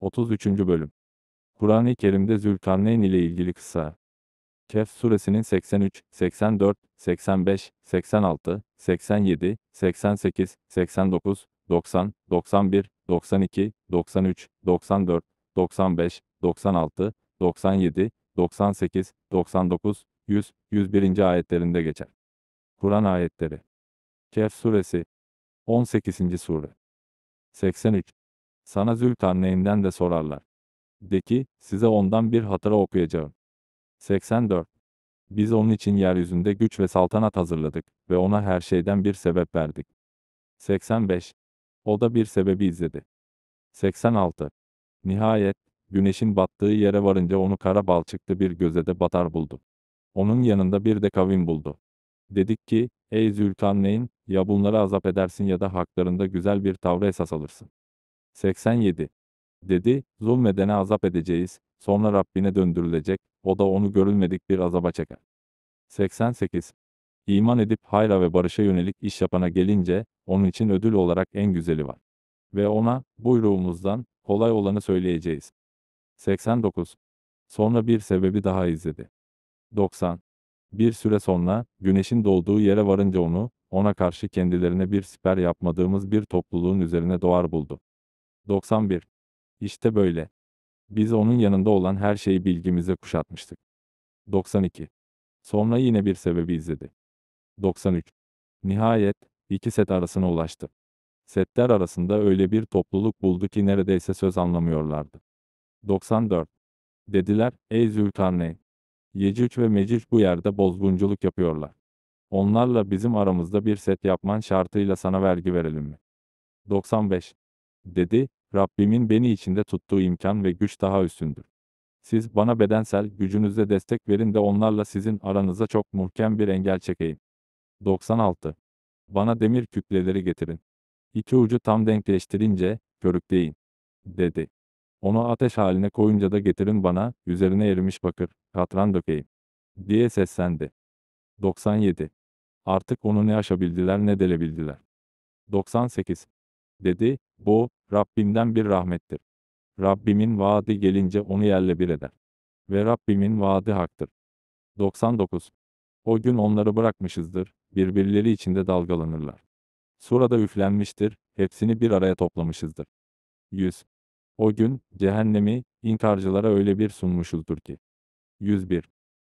33. Bölüm Kur'an-ı Kerim'de Zülkarneyn ile ilgili kısa Kehf suresinin 83, 84, 85, 86, 87, 88, 89, 90, 91, 92, 93, 94, 95, 96, 97, 98, 99, 100, 101. ayetlerinde geçer. Kur'an ayetleri Kehf suresi 18. sure 83 sana Zülkarneyn'den de sorarlar. De ki, size ondan bir hatıra okuyacağım. 84. Biz onun için yeryüzünde güç ve saltanat hazırladık ve ona her şeyden bir sebep verdik. 85. O da bir sebebi izledi. 86. Nihayet, güneşin battığı yere varınca onu kara balçıklı bir gözede batar buldu. Onun yanında bir de kavim buldu. Dedik ki, ey Zülkarneyn, ya bunları azap edersin ya da haklarında güzel bir tavrı esas alırsın. 87. Dedi, zulmedene azap edeceğiz, sonra Rabbine döndürülecek, o da onu görülmedik bir azaba çeker. 88. İman edip hayra ve barışa yönelik iş yapana gelince, onun için ödül olarak en güzeli var. Ve ona, buyruğumuzdan, kolay olanı söyleyeceğiz. 89. Sonra bir sebebi daha izledi. 90. Bir süre sonra, güneşin doğduğu yere varınca onu, ona karşı kendilerine bir siper yapmadığımız bir topluluğun üzerine doğar buldu. 91. İşte böyle. Biz onun yanında olan her şeyi bilgimize kuşatmıştık. 92. Sonra yine bir sebebi izledi. 93. Nihayet, iki set arasına ulaştı. Setler arasında öyle bir topluluk buldu ki neredeyse söz anlamıyorlardı. 94. Dediler, ey Zülkarneyn. Yecüc ve Mecüc bu yerde bozgunculuk yapıyorlar. Onlarla bizim aramızda bir set yapman şartıyla sana vergi verelim mi? 95. Dedi, Rabbimin beni içinde tuttuğu imkan ve güç daha üstündür. Siz bana bedensel gücünüzle destek verin de onlarla sizin aranıza çok muhkem bir engel çekeyim. 96. Bana demir kütleleri getirin. İki ucu tam denkleştirince, körükleyin. Dedi. Onu ateş haline koyunca da getirin bana, üzerine erimiş bakır, katran dökeyim. Diye seslendi. 97. Artık onu ne aşabildiler ne delebildiler. 98. Dedi, bu, Rabbimden bir rahmettir. Rabbimin vaadi gelince onu yerle bir eder. Ve Rabbimin vaadi haktır. 99. O gün onları bırakmışızdır, birbirleri içinde dalgalanırlar. Surada üflenmiştir, hepsini bir araya toplamışızdır. 100. O gün, cehennemi, inkarcılara öyle bir sunmuşuzdur ki. 101.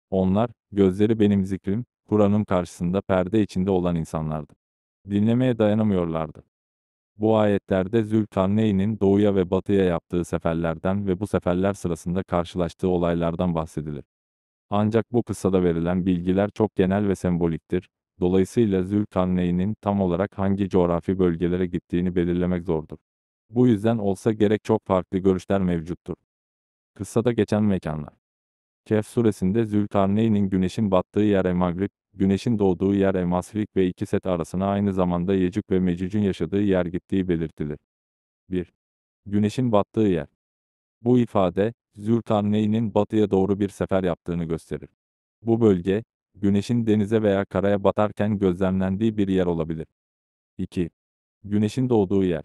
Onlar, gözleri benim zikrim, Kur'an'ım karşısında perde içinde olan insanlardı. Dinlemeye dayanamıyorlardı. Bu ayetlerde Zülkarneyn'in doğuya ve batıya yaptığı seferlerden ve bu seferler sırasında karşılaştığı olaylardan bahsedilir. Ancak bu kıssada verilen bilgiler çok genel ve semboliktir, dolayısıyla Zülkarneyn'in tam olarak hangi coğrafi bölgelere gittiğini belirlemek zordur. Bu yüzden olsa gerek çok farklı görüşler mevcuttur. Kıssada geçen mekanlar Kehf suresinde Zülkarneyn'in güneşin battığı yer Emagrib, Güneşin doğduğu yer Elmasvik ve iki set arasına aynı zamanda Yecük ve mecicin yaşadığı yer gittiği belirtilir. 1. Güneşin battığı yer. Bu ifade, Zülkarneyn'in batıya doğru bir sefer yaptığını gösterir. Bu bölge, güneşin denize veya karaya batarken gözlemlendiği bir yer olabilir. 2. Güneşin doğduğu yer.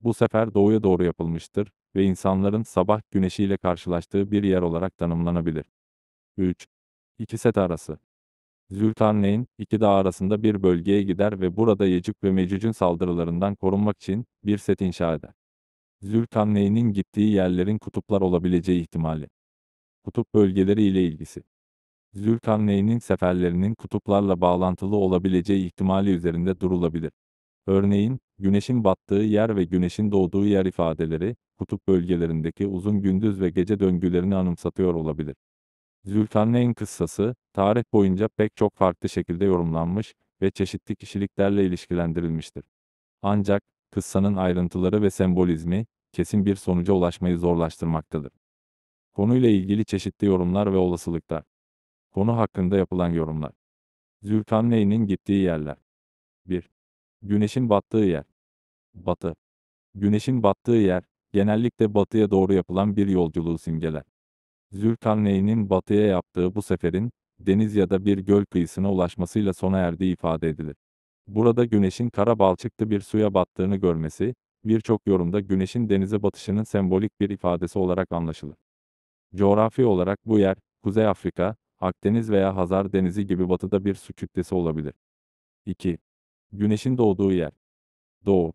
Bu sefer doğuya doğru yapılmıştır ve insanların sabah güneşiyle karşılaştığı bir yer olarak tanımlanabilir. 3. İki set arası. Zülkarneyn, iki dağ arasında bir bölgeye gider ve burada Yecük ve Mecüc'ün saldırılarından korunmak için bir set inşa eder. Zülkarneyn'in gittiği yerlerin kutuplar olabileceği ihtimali. Kutup bölgeleri ile ilgisi. Zülkarneyn'in seferlerinin kutuplarla bağlantılı olabileceği ihtimali üzerinde durulabilir. Örneğin, güneşin battığı yer ve güneşin doğduğu yer ifadeleri, kutup bölgelerindeki uzun gündüz ve gece döngülerini anımsatıyor olabilir. Zülkarneyn kıssası, tarih boyunca pek çok farklı şekilde yorumlanmış ve çeşitli kişiliklerle ilişkilendirilmiştir. Ancak, kıssanın ayrıntıları ve sembolizmi, kesin bir sonuca ulaşmayı zorlaştırmaktadır. Konuyla ilgili çeşitli yorumlar ve olasılıklar. Konu hakkında yapılan yorumlar. Zülkarneyn'in gittiği yerler. 1. Güneşin battığı yer. Batı. Güneşin battığı yer, genellikle batıya doğru yapılan bir yolculuğu simgeler. Zülkarneyn'in batıya yaptığı bu seferin, deniz ya da bir göl kıyısına ulaşmasıyla sona erdiği ifade edilir. Burada güneşin kara balçıklı bir suya battığını görmesi, birçok yorumda güneşin denize batışının sembolik bir ifadesi olarak anlaşılır. Coğrafi olarak bu yer, Kuzey Afrika, Akdeniz veya Hazar Denizi gibi batıda bir su kütlesi olabilir. 2. Güneşin doğduğu yer. Doğu.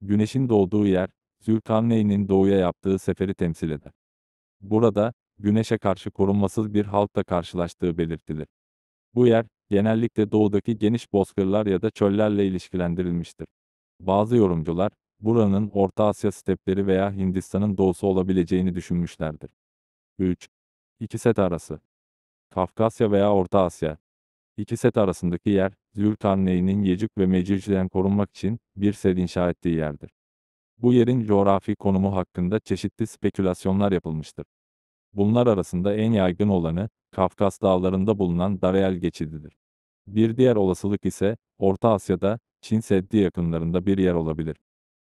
Güneşin doğduğu yer, Zülkarneyn'in doğuya yaptığı seferi temsil eder. Burada, güneşe karşı korunmasız bir halkla karşılaştığı belirtilir. Bu yer, genellikle doğudaki geniş bozkırlar ya da çöllerle ilişkilendirilmiştir. Bazı yorumcular, buranın Orta Asya stepleri veya Hindistan'ın doğusu olabileceğini düşünmüşlerdir. 3. İki set arası. Kafkasya veya Orta Asya. İki set arasındaki yer, Zülkarneyn'in Yecük ve Mecirci'den korunmak için bir set inşa ettiği yerdir. Bu yerin coğrafi konumu hakkında çeşitli spekülasyonlar yapılmıştır. Bunlar arasında en yaygın olanı, Kafkas dağlarında bulunan Darayel geçididir. Bir diğer olasılık ise, Orta Asya'da, Çin Seddi yakınlarında bir yer olabilir.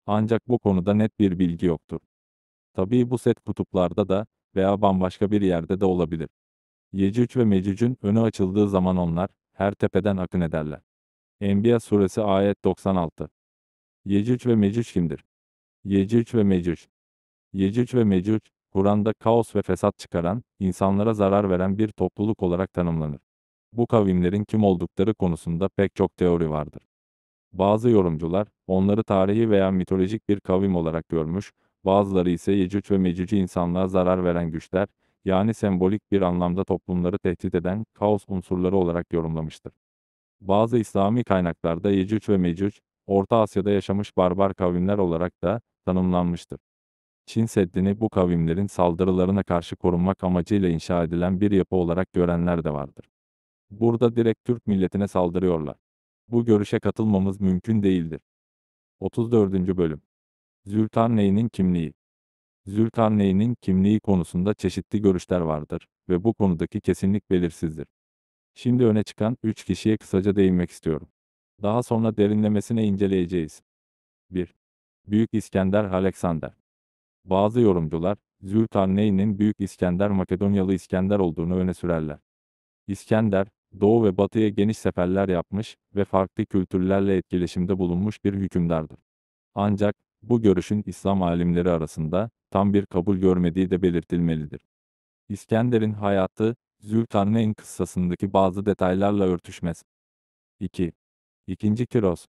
Ancak bu konuda net bir bilgi yoktur. Tabii bu set kutuplarda da veya bambaşka bir yerde de olabilir. Yecüc ve Mecüc'ün önü açıldığı zaman onlar, her tepeden akın ederler. Enbiya suresi ayet 96. Yecüc ve Mecüc kimdir? Yecüc ve Mecüc. Yecüc ve Mecüc, Kur'an'da kaos ve fesat çıkaran, insanlara zarar veren bir topluluk olarak tanımlanır. Bu kavimlerin kim oldukları konusunda pek çok teori vardır. Bazı yorumcular, onları tarihi veya mitolojik bir kavim olarak görmüş, bazıları ise Yecüc ve Mecüc'ü insanlığa zarar veren güçler, yani sembolik bir anlamda toplumları tehdit eden kaos unsurları olarak yorumlamıştır. Bazı İslami kaynaklarda Yecüc ve Mecüc, Orta Asya'da yaşamış barbar kavimler olarak da tanımlanmıştır. Çin Seddi'ni bu kavimlerin saldırılarına karşı korunmak amacıyla inşa edilen bir yapı olarak görenler de vardır. Burada direkt Türk milletine saldırıyorlar. Bu görüşe katılmamız mümkün değildir. 34. Bölüm Zülkarneyn'in kimliği Zülkarneyn'in kimliği konusunda çeşitli görüşler vardır ve bu konudaki kesinlik belirsizdir. Şimdi öne çıkan 3 kişiye kısaca değinmek istiyorum. Daha sonra derinlemesine inceleyeceğiz. 1. Büyük İskender Alexander bazı yorumcular, Zülkarneyn'in Büyük İskender Makedonyalı İskender olduğunu öne sürerler. İskender, Doğu ve Batı'ya geniş seferler yapmış ve farklı kültürlerle etkileşimde bulunmuş bir hükümdardır. Ancak, bu görüşün İslam alimleri arasında tam bir kabul görmediği de belirtilmelidir. İskender'in hayatı, Zülkarneyn kıssasındaki bazı detaylarla örtüşmez. 2. İkinci Kiros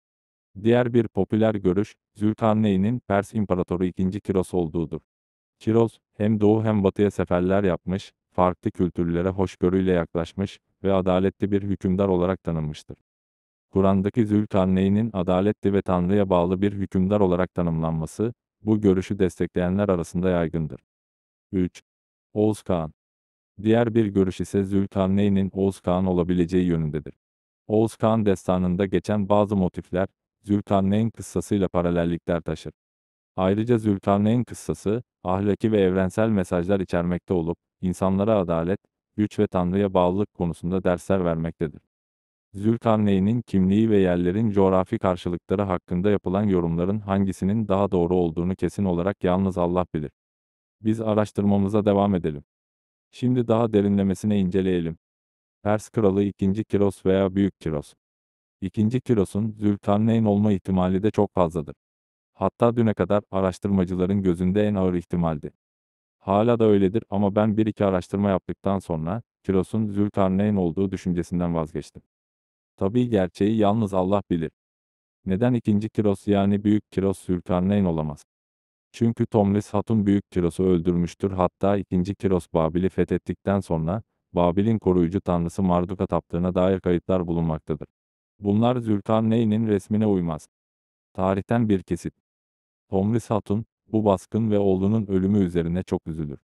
Diğer bir popüler görüş, Zülkarneyn'in Pers İmparatoru II. Kiros olduğudur. Kiros, hem doğu hem batıya seferler yapmış, farklı kültürlere hoşgörüyle yaklaşmış ve adaletli bir hükümdar olarak tanınmıştır. Kur'an'daki Zülkarneyn'in adaletli ve Tanrı'ya bağlı bir hükümdar olarak tanımlanması, bu görüşü destekleyenler arasında yaygındır. 3. Oğuz Kağan Diğer bir görüş ise Zülkarneyn'in Oğuz Kağan olabileceği yönündedir. Oğuz Kağan destanında geçen bazı motifler, Zülkarneyn kıssasıyla paralellikler taşır. Ayrıca Zülkarneyn kıssası, ahlaki ve evrensel mesajlar içermekte olup, insanlara adalet, güç ve Tanrı'ya bağlılık konusunda dersler vermektedir. Zülkarneyn'in kimliği ve yerlerin coğrafi karşılıkları hakkında yapılan yorumların hangisinin daha doğru olduğunu kesin olarak yalnız Allah bilir. Biz araştırmamıza devam edelim. Şimdi daha derinlemesine inceleyelim. Pers kralı 2. Kiros veya Büyük Kiros İkinci Kiros'un Zülkarneyn olma ihtimali de çok fazladır. Hatta düne kadar araştırmacıların gözünde en ağır ihtimaldi. Hala da öyledir ama ben bir iki araştırma yaptıktan sonra Kiros'un Zülkarneyn olduğu düşüncesinden vazgeçtim. Tabii gerçeği yalnız Allah bilir. Neden ikinci Kiros yani Büyük Kiros Zülkarneyn olamaz? Çünkü Tomlis Hatun Büyük Kiros'u öldürmüştür hatta ikinci Kiros Babil'i fethettikten sonra Babil'in koruyucu tanrısı Marduk'a taptığına dair kayıtlar bulunmaktadır. Bunlar Zülkarneyn'in resmine uymaz. Tarihten bir kesit. Tomris Hatun, bu baskın ve oğlunun ölümü üzerine çok üzülür.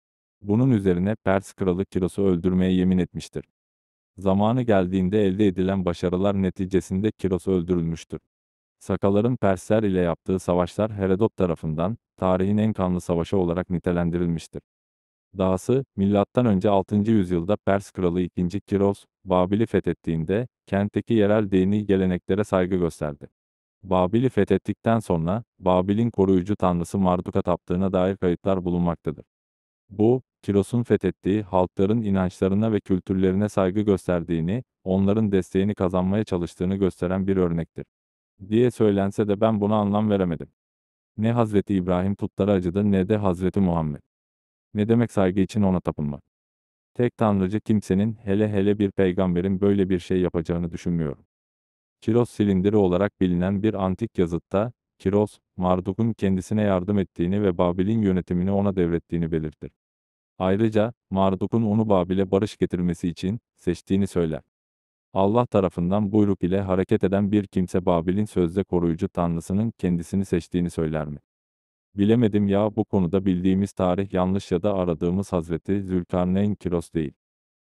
Bunun üzerine Pers kralı Kiros'u öldürmeye yemin etmiştir. Zamanı geldiğinde elde edilen başarılar neticesinde Kiros öldürülmüştür. Sakaların Persler ile yaptığı savaşlar Herodot tarafından, tarihin en kanlı savaşı olarak nitelendirilmiştir. Dahası, M.Ö. 6. yüzyılda Pers kralı 2. Kiros, Babil'i fethettiğinde, kentteki yerel dini geleneklere saygı gösterdi. Babil'i fethettikten sonra, Babil'in koruyucu tanrısı Marduk'a taptığına dair kayıtlar bulunmaktadır. Bu, Kiros'un fethettiği halkların inançlarına ve kültürlerine saygı gösterdiğini, onların desteğini kazanmaya çalıştığını gösteren bir örnektir. Diye söylense de ben buna anlam veremedim. Ne Hazreti İbrahim tutları acıdı ne de Hazreti Muhammed. Ne demek saygı için ona tapınmak? Tek tanrıcı kimsenin, hele hele bir peygamberin böyle bir şey yapacağını düşünmüyorum. Kiros silindiri olarak bilinen bir antik yazıtta, Kiros, Marduk'un kendisine yardım ettiğini ve Babil'in yönetimini ona devrettiğini belirtir. Ayrıca, Marduk'un onu Babil'e barış getirmesi için seçtiğini söyler. Allah tarafından buyruk ile hareket eden bir kimse Babil'in sözde koruyucu tanrısının kendisini seçtiğini söyler mi? Bilemedim ya bu konuda bildiğimiz tarih yanlış ya da aradığımız Hazreti Zülkarneyn Kiros değil.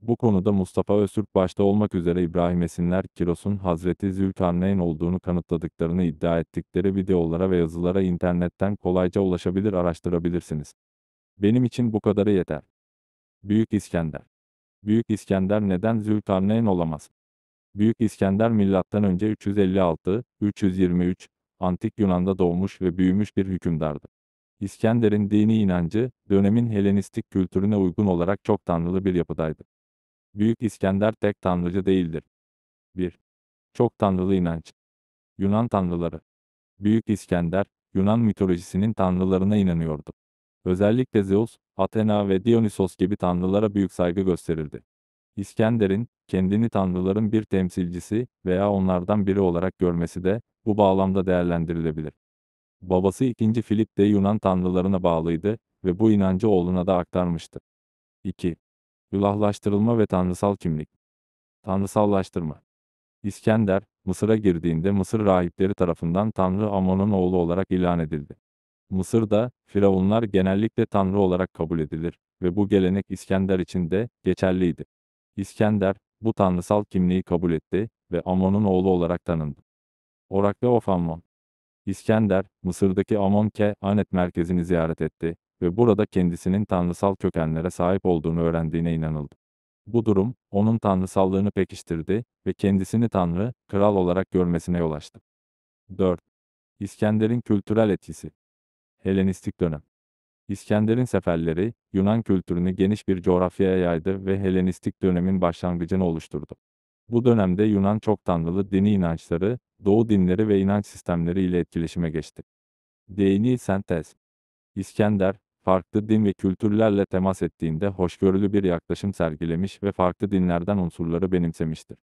Bu konuda Mustafa Öztürk başta olmak üzere İbrahim Esinler Kiros'un Hazreti Zülkarneyn olduğunu kanıtladıklarını iddia ettikleri videolara ve yazılara internetten kolayca ulaşabilir araştırabilirsiniz. Benim için bu kadarı yeter. Büyük İskender Büyük İskender neden Zülkarneyn olamaz? Büyük İskender milattan önce 356, 323, antik Yunan'da doğmuş ve büyümüş bir hükümdardı. İskender'in dini inancı, dönemin Helenistik kültürüne uygun olarak çok tanrılı bir yapıdaydı. Büyük İskender tek tanrıcı değildir. 1. Çok tanrılı inanç. Yunan tanrıları. Büyük İskender, Yunan mitolojisinin tanrılarına inanıyordu. Özellikle Zeus, Athena ve Dionysos gibi tanrılara büyük saygı gösterildi. İskender'in, kendini tanrıların bir temsilcisi veya onlardan biri olarak görmesi de, bu bağlamda değerlendirilebilir. Babası 2. Filip de Yunan tanrılarına bağlıydı ve bu inancı oğluna da aktarmıştı. 2. Yulahlaştırılma ve tanrısal kimlik. Tanrısallaştırma. İskender, Mısır'a girdiğinde Mısır rahipleri tarafından Tanrı Amon'un oğlu olarak ilan edildi. Mısır'da, firavunlar genellikle Tanrı olarak kabul edilir ve bu gelenek İskender için de geçerliydi. İskender, bu tanrısal kimliği kabul etti ve Amon'un oğlu olarak tanındı. Orakla of Ammon. İskender, Mısır'daki Amonke Anet merkezini ziyaret etti ve burada kendisinin tanrısal kökenlere sahip olduğunu öğrendiğine inanıldı. Bu durum, onun tanrısallığını pekiştirdi ve kendisini tanrı, kral olarak görmesine yol açtı. 4. İskender'in kültürel etkisi Helenistik dönem İskender'in seferleri, Yunan kültürünü geniş bir coğrafyaya yaydı ve Helenistik dönemin başlangıcını oluşturdu. Bu dönemde Yunan çok tanrılı dini inançları, doğu dinleri ve inanç sistemleri ile etkileşime geçti. Dini sentez. İskender, farklı din ve kültürlerle temas ettiğinde hoşgörülü bir yaklaşım sergilemiş ve farklı dinlerden unsurları benimsemiştir.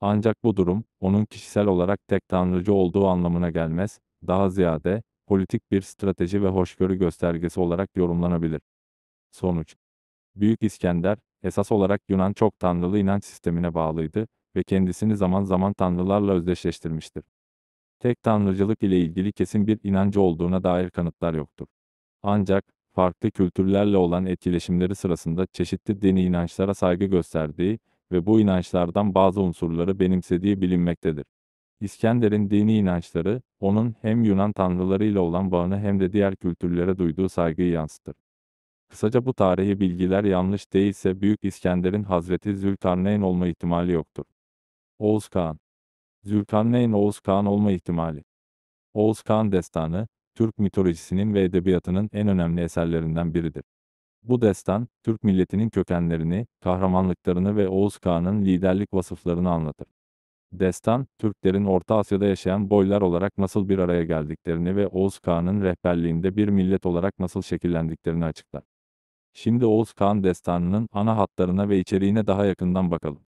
Ancak bu durum, onun kişisel olarak tek tanrıcı olduğu anlamına gelmez, daha ziyade, politik bir strateji ve hoşgörü göstergesi olarak yorumlanabilir. Sonuç Büyük İskender, esas olarak Yunan çok tanrılı inanç sistemine bağlıydı ve kendisini zaman zaman tanrılarla özdeşleştirmiştir. Tek tanrıcılık ile ilgili kesin bir inancı olduğuna dair kanıtlar yoktur. Ancak, farklı kültürlerle olan etkileşimleri sırasında çeşitli dini inançlara saygı gösterdiği ve bu inançlardan bazı unsurları benimsediği bilinmektedir. İskender'in dini inançları, onun hem Yunan tanrılarıyla olan bağını hem de diğer kültürlere duyduğu saygıyı yansıtır. Kısaca bu tarihi bilgiler yanlış değilse Büyük İskender'in Hazreti Zülkarneyn olma ihtimali yoktur. Oğuz Kağan Zülkarneyn Oğuz Kağan olma ihtimali Oğuz Kağan destanı, Türk mitolojisinin ve edebiyatının en önemli eserlerinden biridir. Bu destan, Türk milletinin kökenlerini, kahramanlıklarını ve Oğuz Kağan'ın liderlik vasıflarını anlatır. Destan, Türklerin Orta Asya'da yaşayan boylar olarak nasıl bir araya geldiklerini ve Oğuz Kağan'ın rehberliğinde bir millet olarak nasıl şekillendiklerini açıklar. Şimdi Oğuz Kağan destanının ana hatlarına ve içeriğine daha yakından bakalım.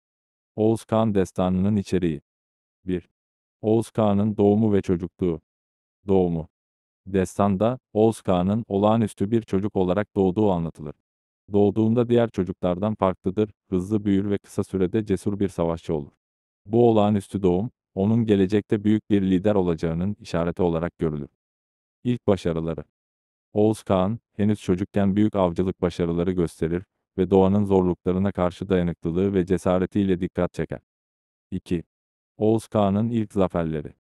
Oğuz Kağan Destanı'nın içeriği 1. Oğuz Kağan'ın doğumu ve çocukluğu Doğumu Destanda, Oğuz Kağan'ın olağanüstü bir çocuk olarak doğduğu anlatılır. Doğduğunda diğer çocuklardan farklıdır, hızlı büyür ve kısa sürede cesur bir savaşçı olur. Bu olağanüstü doğum, onun gelecekte büyük bir lider olacağının işareti olarak görülür. İlk başarıları Oğuz Kağan, henüz çocukken büyük avcılık başarıları gösterir, ve doğanın zorluklarına karşı dayanıklılığı ve cesaretiyle dikkat çeker. 2. Oğuz Kağan'ın ilk zaferleri.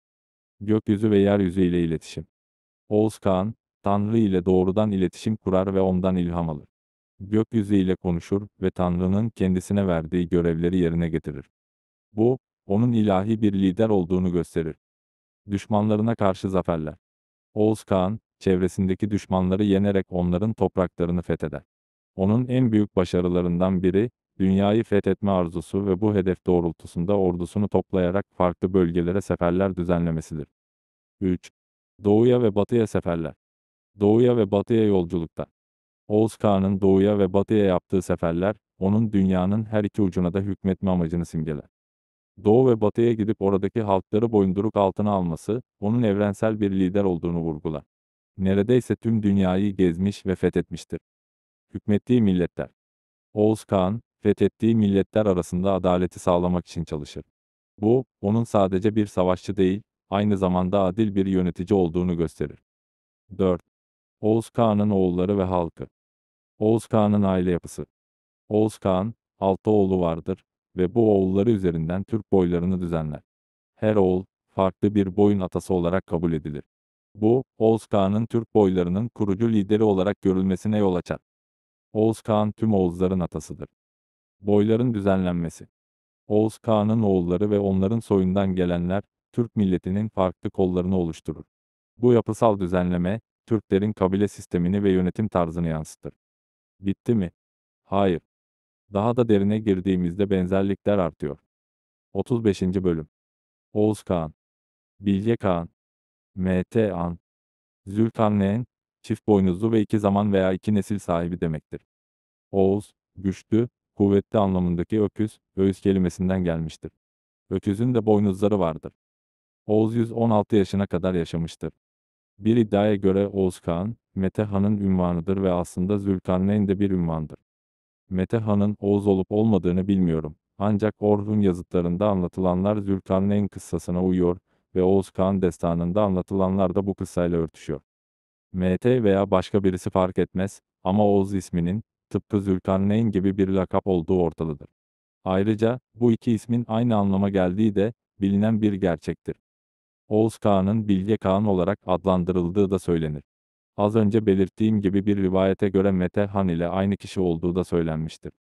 Gökyüzü ve yeryüzü ile iletişim. Oğuz Kağan, Tanrı ile doğrudan iletişim kurar ve ondan ilham alır. Gökyüzü ile konuşur ve Tanrı'nın kendisine verdiği görevleri yerine getirir. Bu, onun ilahi bir lider olduğunu gösterir. Düşmanlarına karşı zaferler. Oğuz Kağan, çevresindeki düşmanları yenerek onların topraklarını fetheder. Onun en büyük başarılarından biri, dünyayı fethetme arzusu ve bu hedef doğrultusunda ordusunu toplayarak farklı bölgelere seferler düzenlemesidir. 3. Doğuya ve batıya seferler. Doğuya ve batıya yolculukta. Oğuz Kağan'ın doğuya ve batıya yaptığı seferler, onun dünyanın her iki ucuna da hükmetme amacını simgeler. Doğu ve batıya gidip oradaki halkları boyunduruk altına alması, onun evrensel bir lider olduğunu vurgular. Neredeyse tüm dünyayı gezmiş ve fethetmiştir hükmettiği milletler. Oğuz Kağan, fethettiği milletler arasında adaleti sağlamak için çalışır. Bu, onun sadece bir savaşçı değil, aynı zamanda adil bir yönetici olduğunu gösterir. 4. Oğuz Kağan'ın oğulları ve halkı. Oğuz Kağan'ın aile yapısı. Oğuz Kağan, altı oğlu vardır ve bu oğulları üzerinden Türk boylarını düzenler. Her oğul, farklı bir boyun atası olarak kabul edilir. Bu, Oğuz Kağan'ın Türk boylarının kurucu lideri olarak görülmesine yol açar. Oğuz Kağan tüm Oğuzların atasıdır. Boyların düzenlenmesi. Oğuz Kağan'ın oğulları ve onların soyundan gelenler, Türk milletinin farklı kollarını oluşturur. Bu yapısal düzenleme, Türklerin kabile sistemini ve yönetim tarzını yansıtır. Bitti mi? Hayır. Daha da derine girdiğimizde benzerlikler artıyor. 35. Bölüm Oğuz Kağan Bilge Kağan M.T. An Zülkarneyn, çift boynuzlu ve iki zaman veya iki nesil sahibi demektir. Oğuz, güçlü, kuvvetli anlamındaki öküz, öğüz kelimesinden gelmiştir. Öküzün de boynuzları vardır. Oğuz 116 yaşına kadar yaşamıştır. Bir iddiaya göre Oğuz Kağan, Mete Han'ın ünvanıdır ve aslında Zülkarneyn de bir ünvandır. Mete Han'ın Oğuz olup olmadığını bilmiyorum. Ancak Orhun yazıtlarında anlatılanlar Zülkarneyn kıssasına uyuyor ve Oğuz Kağan destanında anlatılanlar da bu kıssayla örtüşüyor. MT veya başka birisi fark etmez ama Oğuz isminin tıpkı Zülkarneyn gibi bir lakap olduğu ortalıdır. Ayrıca bu iki ismin aynı anlama geldiği de bilinen bir gerçektir. Oğuz Kağan'ın Bilge Kağan olarak adlandırıldığı da söylenir. Az önce belirttiğim gibi bir rivayete göre Mete Han ile aynı kişi olduğu da söylenmiştir.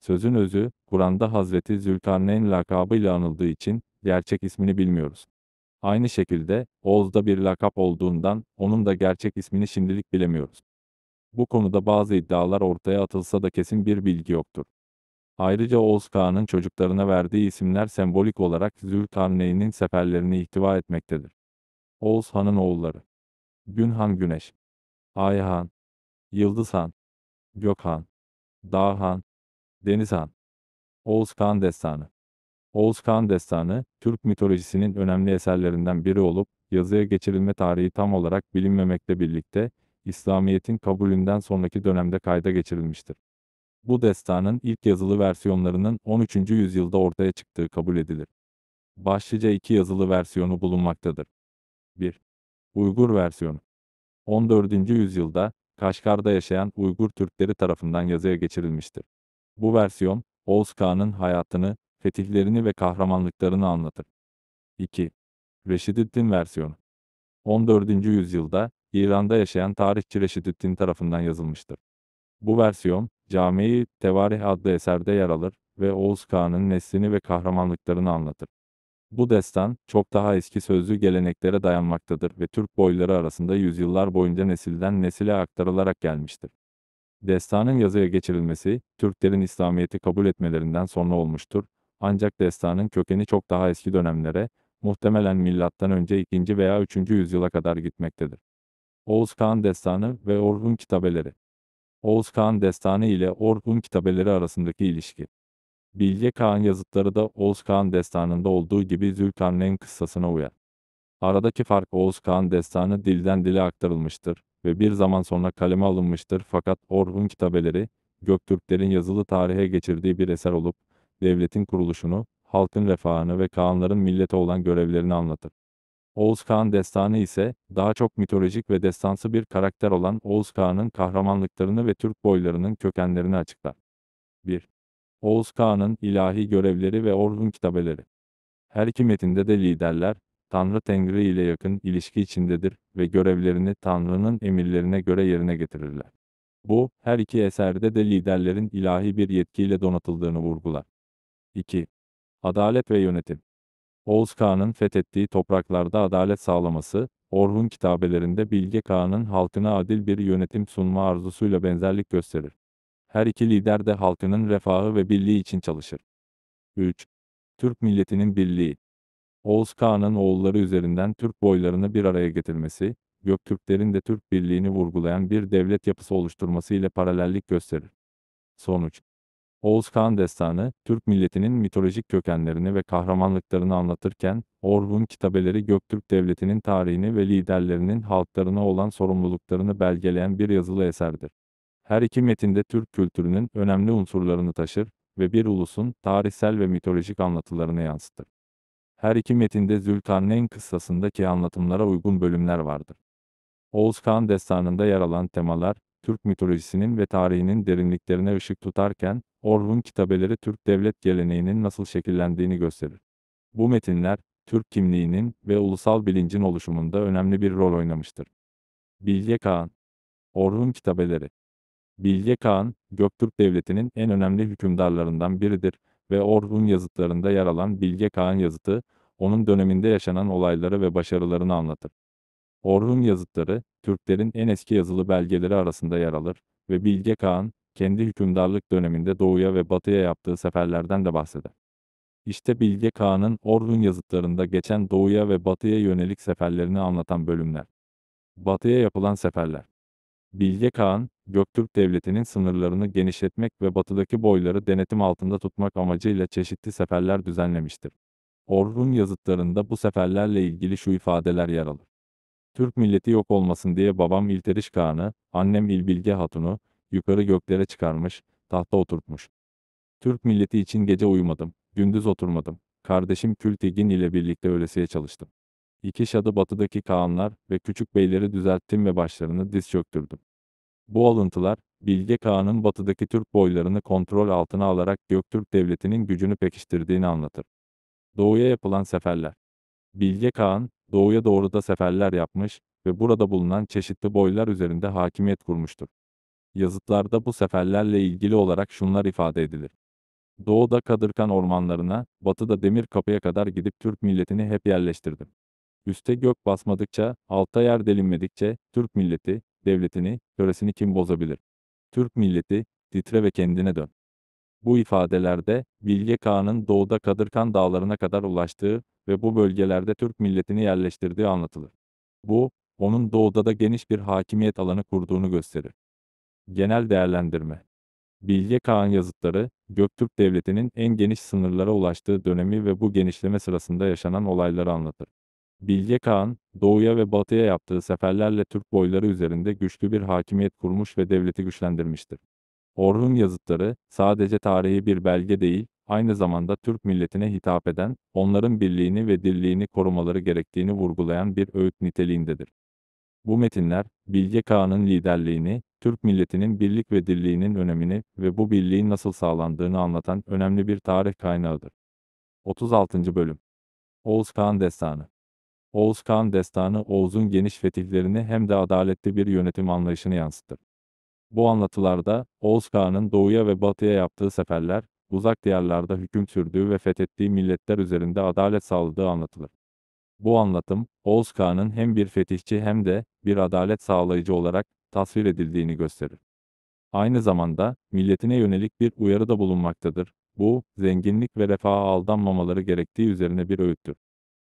Sözün özü, Kur'an'da Hazreti Zülkarneyn lakabıyla anıldığı için gerçek ismini bilmiyoruz. Aynı şekilde, Oğuz da bir lakap olduğundan, onun da gerçek ismini şimdilik bilemiyoruz. Bu konuda bazı iddialar ortaya atılsa da kesin bir bilgi yoktur. Ayrıca Oğuz Kağan'ın çocuklarına verdiği isimler sembolik olarak Zülkarneyn'in seferlerini ihtiva etmektedir. Oğuz Han'ın oğulları Günhan Güneş Ayhan Yıldızhan, Gökhan Dağhan Denizhan. Oğuz Kağan Destanı Oğuz Kağan Destanı, Türk mitolojisinin önemli eserlerinden biri olup, yazıya geçirilme tarihi tam olarak bilinmemekle birlikte, İslamiyet'in kabulünden sonraki dönemde kayda geçirilmiştir. Bu destanın ilk yazılı versiyonlarının 13. yüzyılda ortaya çıktığı kabul edilir. Başlıca iki yazılı versiyonu bulunmaktadır. 1. Uygur versiyonu 14. yüzyılda, Kaşgar'da yaşayan Uygur Türkleri tarafından yazıya geçirilmiştir. Bu versiyon, Oğuz Kağan'ın hayatını, fetihlerini ve kahramanlıklarını anlatır. 2. Reşidüddin versiyonu 14. yüzyılda İran'da yaşayan tarihçi Reşidüddin tarafından yazılmıştır. Bu versiyon, Camii Tevarih adlı eserde yer alır ve Oğuz Kağan'ın neslini ve kahramanlıklarını anlatır. Bu destan, çok daha eski sözlü geleneklere dayanmaktadır ve Türk boyları arasında yüzyıllar boyunca nesilden nesile aktarılarak gelmiştir. Destanın yazıya geçirilmesi, Türklerin İslamiyet'i kabul etmelerinden sonra olmuştur ancak destanın kökeni çok daha eski dönemlere, muhtemelen milattan önce 2. veya 3. yüzyıla kadar gitmektedir. Oğuz Kağan Destanı ve Orhun Kitabeleri Oğuz Kağan Destanı ile Orhun Kitabeleri arasındaki ilişki Bilge Kağan yazıtları da Oğuz Kağan Destanı'nda olduğu gibi Zülkarneyn kıssasına uyar. Aradaki fark Oğuz Kağan Destanı dilden dile aktarılmıştır ve bir zaman sonra kaleme alınmıştır fakat Orhun Kitabeleri, Göktürklerin yazılı tarihe geçirdiği bir eser olup, devletin kuruluşunu, halkın refahını ve Kaanların millete olan görevlerini anlatır. Oğuz Kağan destanı ise, daha çok mitolojik ve destansı bir karakter olan Oğuz Kağan'ın kahramanlıklarını ve Türk boylarının kökenlerini açıklar. 1. Oğuz Kağan'ın ilahi görevleri ve Orhun kitabeleri. Her iki metinde de liderler, Tanrı Tengri ile yakın ilişki içindedir ve görevlerini Tanrı'nın emirlerine göre yerine getirirler. Bu, her iki eserde de liderlerin ilahi bir yetkiyle donatıldığını vurgular. 2. Adalet ve Yönetim Oğuz Kağan'ın fethettiği topraklarda adalet sağlaması, Orhun kitabelerinde Bilge Kağan'ın halkına adil bir yönetim sunma arzusuyla benzerlik gösterir. Her iki lider de halkının refahı ve birliği için çalışır. 3. Türk milletinin birliği Oğuz Kağan'ın oğulları üzerinden Türk boylarını bir araya getirmesi, Göktürklerin de Türk birliğini vurgulayan bir devlet yapısı oluşturması ile paralellik gösterir. Sonuç Oğuz Kağan destanı, Türk milletinin mitolojik kökenlerini ve kahramanlıklarını anlatırken, Orhun kitabeleri Göktürk devletinin tarihini ve liderlerinin halklarına olan sorumluluklarını belgeleyen bir yazılı eserdir. Her iki metinde Türk kültürünün önemli unsurlarını taşır ve bir ulusun tarihsel ve mitolojik anlatılarını yansıtır. Her iki metinde Zülkarneyn kıssasındaki anlatımlara uygun bölümler vardır. Oğuz Kağan destanında yer alan temalar, Türk mitolojisinin ve tarihinin derinliklerine ışık tutarken, Orhun kitabeleri Türk devlet geleneğinin nasıl şekillendiğini gösterir. Bu metinler, Türk kimliğinin ve ulusal bilincin oluşumunda önemli bir rol oynamıştır. Bilge Kağan Orhun kitabeleri Bilge Kağan, Göktürk Devleti'nin en önemli hükümdarlarından biridir ve Orhun yazıtlarında yer alan Bilge Kağan yazıtı, onun döneminde yaşanan olayları ve başarılarını anlatır. Orhun yazıtları, Türklerin en eski yazılı belgeleri arasında yer alır ve Bilge Kağan, kendi hükümdarlık döneminde doğuya ve batıya yaptığı seferlerden de bahseder. İşte Bilge Kağan'ın Orhun yazıtlarında geçen doğuya ve batıya yönelik seferlerini anlatan bölümler. Batıya yapılan seferler. Bilge Kağan, Göktürk Devleti'nin sınırlarını genişletmek ve batıdaki boyları denetim altında tutmak amacıyla çeşitli seferler düzenlemiştir. Orhun yazıtlarında bu seferlerle ilgili şu ifadeler yer alır. Türk milleti yok olmasın diye babam İlteriş Kağan'ı, annem İlbilge Hatun'u, yukarı göklere çıkarmış, tahta oturtmuş. Türk milleti için gece uyumadım, gündüz oturmadım. Kardeşim Kültigin ile birlikte ölesiye çalıştım. İki şadı batıdaki kağanlar ve küçük beyleri düzelttim ve başlarını diz çöktürdüm. Bu alıntılar, Bilge Kağan'ın batıdaki Türk boylarını kontrol altına alarak Göktürk Devleti'nin gücünü pekiştirdiğini anlatır. Doğuya yapılan seferler. Bilge Kağan, doğuya doğru da seferler yapmış ve burada bulunan çeşitli boylar üzerinde hakimiyet kurmuştur. Yazıtlarda bu seferlerle ilgili olarak şunlar ifade edilir. Doğuda Kadırkan ormanlarına, batıda Demir Kapı'ya kadar gidip Türk milletini hep yerleştirdim. Üste gök basmadıkça, alta yer delinmedikçe, Türk milleti, devletini, köresini kim bozabilir? Türk milleti, titre ve kendine dön. Bu ifadelerde, Bilge Kağan'ın doğuda Kadırkan dağlarına kadar ulaştığı ve bu bölgelerde Türk milletini yerleştirdiği anlatılır. Bu, onun doğuda da geniş bir hakimiyet alanı kurduğunu gösterir. Genel değerlendirme Bilge Kağan yazıtları, Göktürk Devleti'nin en geniş sınırlara ulaştığı dönemi ve bu genişleme sırasında yaşanan olayları anlatır. Bilge Kağan, doğuya ve batıya yaptığı seferlerle Türk boyları üzerinde güçlü bir hakimiyet kurmuş ve devleti güçlendirmiştir. Orhun yazıtları, sadece tarihi bir belge değil, aynı zamanda Türk milletine hitap eden, onların birliğini ve dirliğini korumaları gerektiğini vurgulayan bir öğüt niteliğindedir. Bu metinler, Bilge Kağan'ın liderliğini, Türk milletinin birlik ve dirliğinin önemini ve bu birliğin nasıl sağlandığını anlatan önemli bir tarih kaynağıdır. 36. Bölüm Oğuz Kağan Destanı Oğuz Kağan Destanı Oğuz'un geniş fetihlerini hem de adaletli bir yönetim anlayışını yansıtır. Bu anlatılarda, Oğuz Kağan'ın doğuya ve batıya yaptığı seferler, uzak diyarlarda hüküm sürdüğü ve fethettiği milletler üzerinde adalet sağladığı anlatılır. Bu anlatım, Oğuz Kağan'ın hem bir fetihçi hem de bir adalet sağlayıcı olarak tasvir edildiğini gösterir. Aynı zamanda, milletine yönelik bir uyarı da bulunmaktadır. Bu, zenginlik ve refaha aldanmamaları gerektiği üzerine bir öğüttür.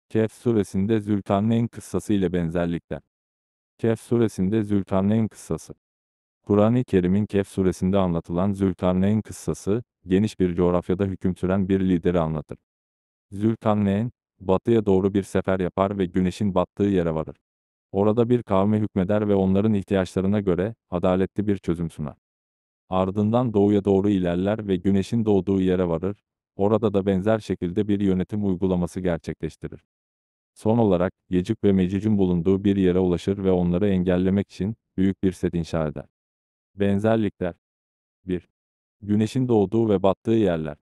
Kehf suresinde Zülkarneyn kıssası ile benzerlikler. Kehf suresinde Zülkarneyn kıssası. Kur'an-ı Kerim'in Kehf suresinde anlatılan Zülkarneyn kıssası, geniş bir coğrafyada hüküm süren bir lideri anlatır. Zülkarneyn, batıya doğru bir sefer yapar ve güneşin battığı yere varır. Orada bir kavme hükmeder ve onların ihtiyaçlarına göre adaletli bir çözüm sunar. Ardından doğuya doğru ilerler ve güneşin doğduğu yere varır, orada da benzer şekilde bir yönetim uygulaması gerçekleştirir. Son olarak, Yecik ve Mecic'in bulunduğu bir yere ulaşır ve onları engellemek için büyük bir set inşa eder. Benzerlikler 1. Güneşin doğduğu ve battığı yerler.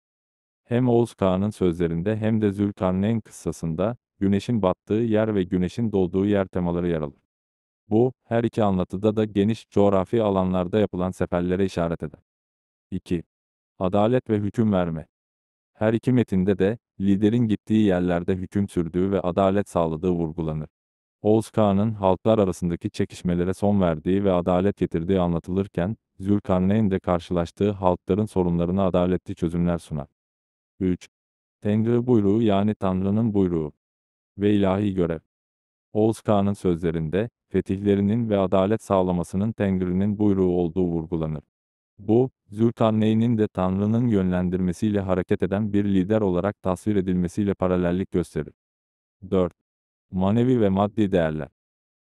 Hem Oğuz Kağan'ın sözlerinde hem de Zülkarneyn kıssasında, güneşin battığı yer ve güneşin doğduğu yer temaları yer alır. Bu, her iki anlatıda da geniş coğrafi alanlarda yapılan seferlere işaret eder. 2. Adalet ve hüküm verme. Her iki metinde de, liderin gittiği yerlerde hüküm sürdüğü ve adalet sağladığı vurgulanır. Oğuz Kağan'ın halklar arasındaki çekişmelere son verdiği ve adalet getirdiği anlatılırken, Zülkarneyn de karşılaştığı halkların sorunlarını adaletli çözümler sunar. 3. Tengri buyruğu yani Tanrı'nın buyruğu ve ilahi görev. Oğuz Kağan'ın sözlerinde, fetihlerinin ve adalet sağlamasının Tengri'nin buyruğu olduğu vurgulanır. Bu, Zülkarneyn'in de Tanrı'nın yönlendirmesiyle hareket eden bir lider olarak tasvir edilmesiyle paralellik gösterir. 4 manevi ve maddi değerler.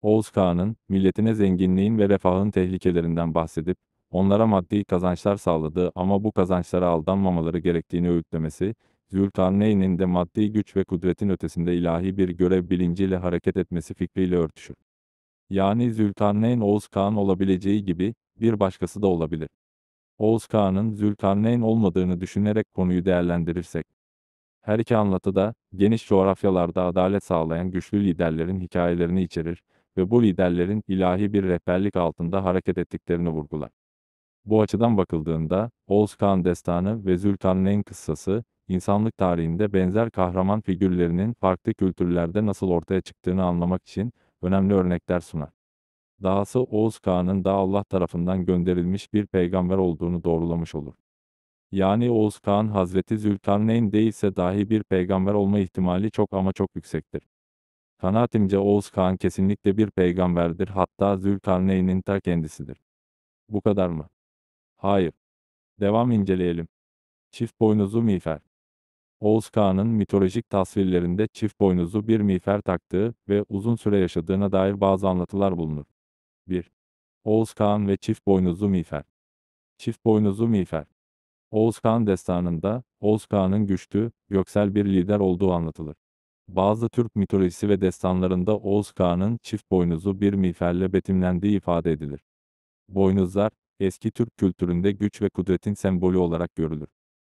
Oğuz Kağan'ın, milletine zenginliğin ve refahın tehlikelerinden bahsedip, onlara maddi kazançlar sağladığı ama bu kazançlara aldanmamaları gerektiğini öğütlemesi, Zülkarneyn'in de maddi güç ve kudretin ötesinde ilahi bir görev bilinciyle hareket etmesi fikriyle örtüşür. Yani Zülkarneyn Oğuz Kağan olabileceği gibi, bir başkası da olabilir. Oğuz Kağan'ın Zülkarneyn olmadığını düşünerek konuyu değerlendirirsek, her iki anlatıda, geniş coğrafyalarda adalet sağlayan güçlü liderlerin hikayelerini içerir ve bu liderlerin ilahi bir rehberlik altında hareket ettiklerini vurgular. Bu açıdan bakıldığında, Oğuz Kağan Destanı ve Zülkarneyn kıssası, insanlık tarihinde benzer kahraman figürlerinin farklı kültürlerde nasıl ortaya çıktığını anlamak için önemli örnekler sunar. Dahası Oğuz Kağan'ın da Allah tarafından gönderilmiş bir peygamber olduğunu doğrulamış olur yani Oğuz Kağan Hazreti Zülkarneyn değilse dahi bir peygamber olma ihtimali çok ama çok yüksektir. Kanaatimce Oğuz Kağan kesinlikle bir peygamberdir hatta Zülkarneyn'in ta kendisidir. Bu kadar mı? Hayır. Devam inceleyelim. Çift boynuzu miğfer. Oğuz Kağan'ın mitolojik tasvirlerinde çift boynuzu bir miğfer taktığı ve uzun süre yaşadığına dair bazı anlatılar bulunur. 1. Oğuz Kağan ve çift boynuzu miğfer. Çift boynuzu miğfer. Oğuz Kağan destanında, Oğuz Kağan'ın güçlü, göksel bir lider olduğu anlatılır. Bazı Türk mitolojisi ve destanlarında Oğuz Kağan'ın çift boynuzu bir miğferle betimlendiği ifade edilir. Boynuzlar, eski Türk kültüründe güç ve kudretin sembolü olarak görülür.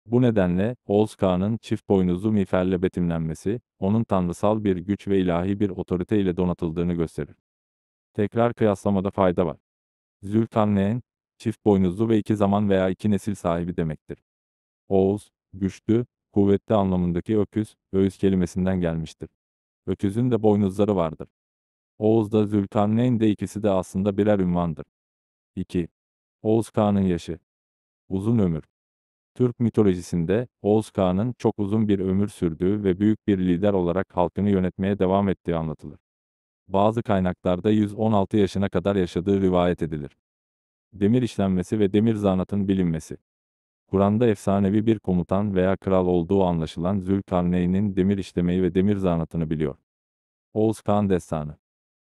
Bu nedenle, Oğuz Kağan'ın çift boynuzu miğferle betimlenmesi, onun tanrısal bir güç ve ilahi bir otorite ile donatıldığını gösterir. Tekrar kıyaslamada fayda var. Zülkarneyn, çift boynuzlu ve iki zaman veya iki nesil sahibi demektir. Oğuz, güçlü, kuvvetli anlamındaki öküz, öğüz kelimesinden gelmiştir. Öküzün de boynuzları vardır. Oğuz'da Zülkarneyn de ikisi de aslında birer ünvandır. 2. Oğuz Kağan'ın yaşı. Uzun ömür. Türk mitolojisinde Oğuz Kağan'ın çok uzun bir ömür sürdüğü ve büyük bir lider olarak halkını yönetmeye devam ettiği anlatılır. Bazı kaynaklarda 116 yaşına kadar yaşadığı rivayet edilir demir işlenmesi ve demir zanatın bilinmesi. Kur'an'da efsanevi bir komutan veya kral olduğu anlaşılan Zülkarneyn'in demir işlemeyi ve demir zanatını biliyor. Oğuz Kağan Destanı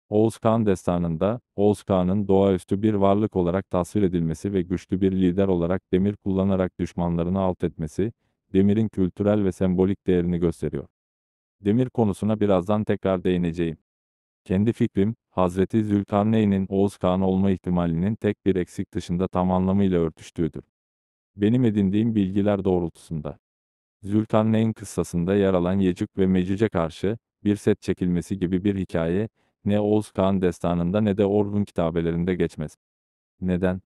Oğuz Kağan Destanı'nda, Oğuz Kağan'ın doğaüstü bir varlık olarak tasvir edilmesi ve güçlü bir lider olarak demir kullanarak düşmanlarını alt etmesi, demirin kültürel ve sembolik değerini gösteriyor. Demir konusuna birazdan tekrar değineceğim. Kendi fikrim, Hazreti Zülkarneyn'in Oğuz Kağan olma ihtimalinin tek bir eksik dışında tam anlamıyla örtüştüğüdür. Benim edindiğim bilgiler doğrultusunda. Zülkarneyn kıssasında yer alan Yecük ve Mecüce karşı, bir set çekilmesi gibi bir hikaye, ne Oğuz Kağan destanında ne de Orhun kitabelerinde geçmez. Neden?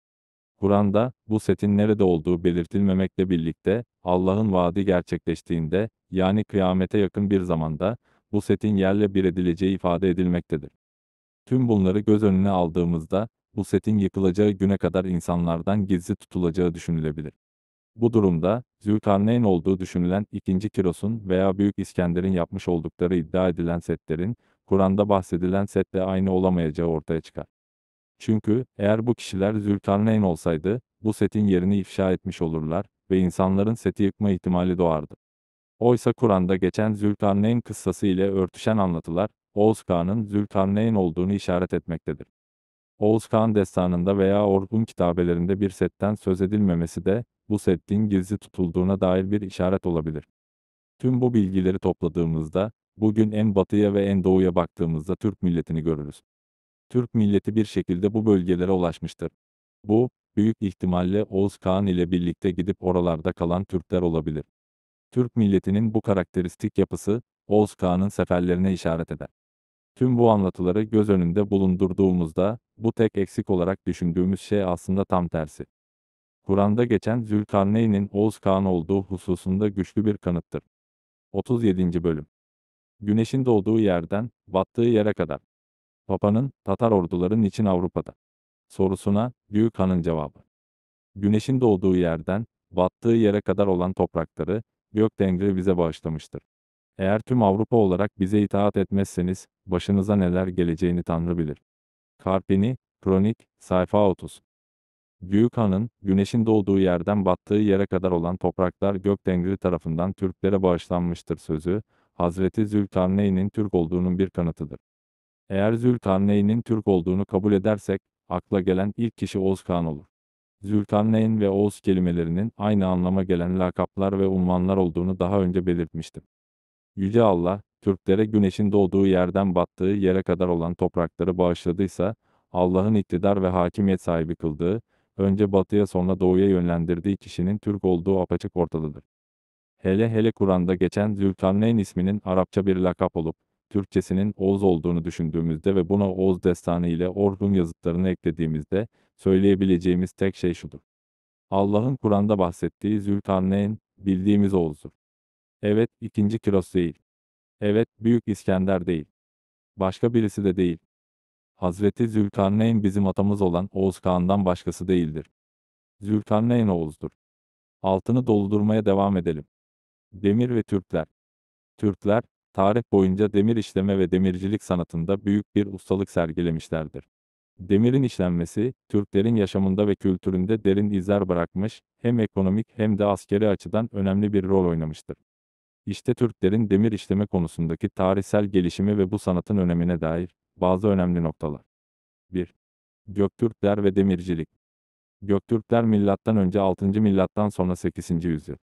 Kur'an'da, bu setin nerede olduğu belirtilmemekle birlikte, Allah'ın vaadi gerçekleştiğinde, yani kıyamete yakın bir zamanda, bu setin yerle bir edileceği ifade edilmektedir. Tüm bunları göz önüne aldığımızda, bu setin yıkılacağı güne kadar insanlardan gizli tutulacağı düşünülebilir. Bu durumda, Zülkarneyn olduğu düşünülen ikinci Kiros'un veya Büyük İskender'in yapmış oldukları iddia edilen setlerin, Kur'an'da bahsedilen setle aynı olamayacağı ortaya çıkar. Çünkü, eğer bu kişiler Zülkarneyn olsaydı, bu setin yerini ifşa etmiş olurlar ve insanların seti yıkma ihtimali doğardı. Oysa Kur'an'da geçen Zülkarneyn kıssası ile örtüşen anlatılar, Oğuz Kağan'ın Zülkarneyn olduğunu işaret etmektedir. Oğuz Kağan destanında veya Orhun kitabelerinde bir setten söz edilmemesi de, bu settin gizli tutulduğuna dair bir işaret olabilir. Tüm bu bilgileri topladığımızda, bugün en batıya ve en doğuya baktığımızda Türk milletini görürüz. Türk milleti bir şekilde bu bölgelere ulaşmıştır. Bu, büyük ihtimalle Oğuz Kağan ile birlikte gidip oralarda kalan Türkler olabilir. Türk milletinin bu karakteristik yapısı, Oğuz Kağan'ın seferlerine işaret eder. Tüm bu anlatıları göz önünde bulundurduğumuzda, bu tek eksik olarak düşündüğümüz şey aslında tam tersi. Kur'an'da geçen Zülkarneyn'in Oğuz Kağan olduğu hususunda güçlü bir kanıttır. 37. Bölüm Güneşin doğduğu yerden, battığı yere kadar. Papa'nın, Tatar orduların için Avrupa'da. Sorusuna, Büyük Han'ın cevabı. Güneşin doğduğu yerden, battığı yere kadar olan toprakları, Gök Tengri bize bağışlamıştır. Eğer tüm Avrupa olarak bize itaat etmezseniz, başınıza neler geleceğini Tanrı bilir. Karpini, Kronik, sayfa 30. Büyük Han'ın, güneşin doğduğu yerden battığı yere kadar olan topraklar Gök Tengri tarafından Türklere bağışlanmıştır sözü, Hazreti Zülkarneyn'in Türk olduğunun bir kanıtıdır. Eğer Zülkarneyn'in Türk olduğunu kabul edersek, akla gelen ilk kişi Oğuz Kağan olur. Zülkarneyn ve Oğuz kelimelerinin aynı anlama gelen lakaplar ve unvanlar olduğunu daha önce belirtmiştim. Yüce Allah, Türklere güneşin doğduğu yerden battığı yere kadar olan toprakları bağışladıysa, Allah'ın iktidar ve hakimiyet sahibi kıldığı, önce batıya sonra doğuya yönlendirdiği kişinin Türk olduğu apaçık ortadadır. Hele hele Kur'an'da geçen Zülkarneyn isminin Arapça bir lakap olup, Türkçesinin Oğuz olduğunu düşündüğümüzde ve buna Oğuz destanı ile Orhun yazıtlarını eklediğimizde, söyleyebileceğimiz tek şey şudur. Allah'ın Kur'an'da bahsettiği Zülkarneyn, bildiğimiz Oğuz'dur. Evet, ikinci Kiros değil. Evet, Büyük İskender değil. Başka birisi de değil. Hazreti Zülkarneyn bizim atamız olan Oğuz Kağan'dan başkası değildir. Zülkarneyn Oğuz'dur. Altını doldurmaya devam edelim. Demir ve Türkler. Türkler, tarih boyunca demir işleme ve demircilik sanatında büyük bir ustalık sergilemişlerdir. Demirin işlenmesi, Türklerin yaşamında ve kültüründe derin izler bırakmış, hem ekonomik hem de askeri açıdan önemli bir rol oynamıştır. İşte Türklerin demir işleme konusundaki tarihsel gelişimi ve bu sanatın önemine dair bazı önemli noktalar. 1. Göktürkler ve demircilik. Göktürkler milattan önce 6. milattan sonra 8. yüzyıl.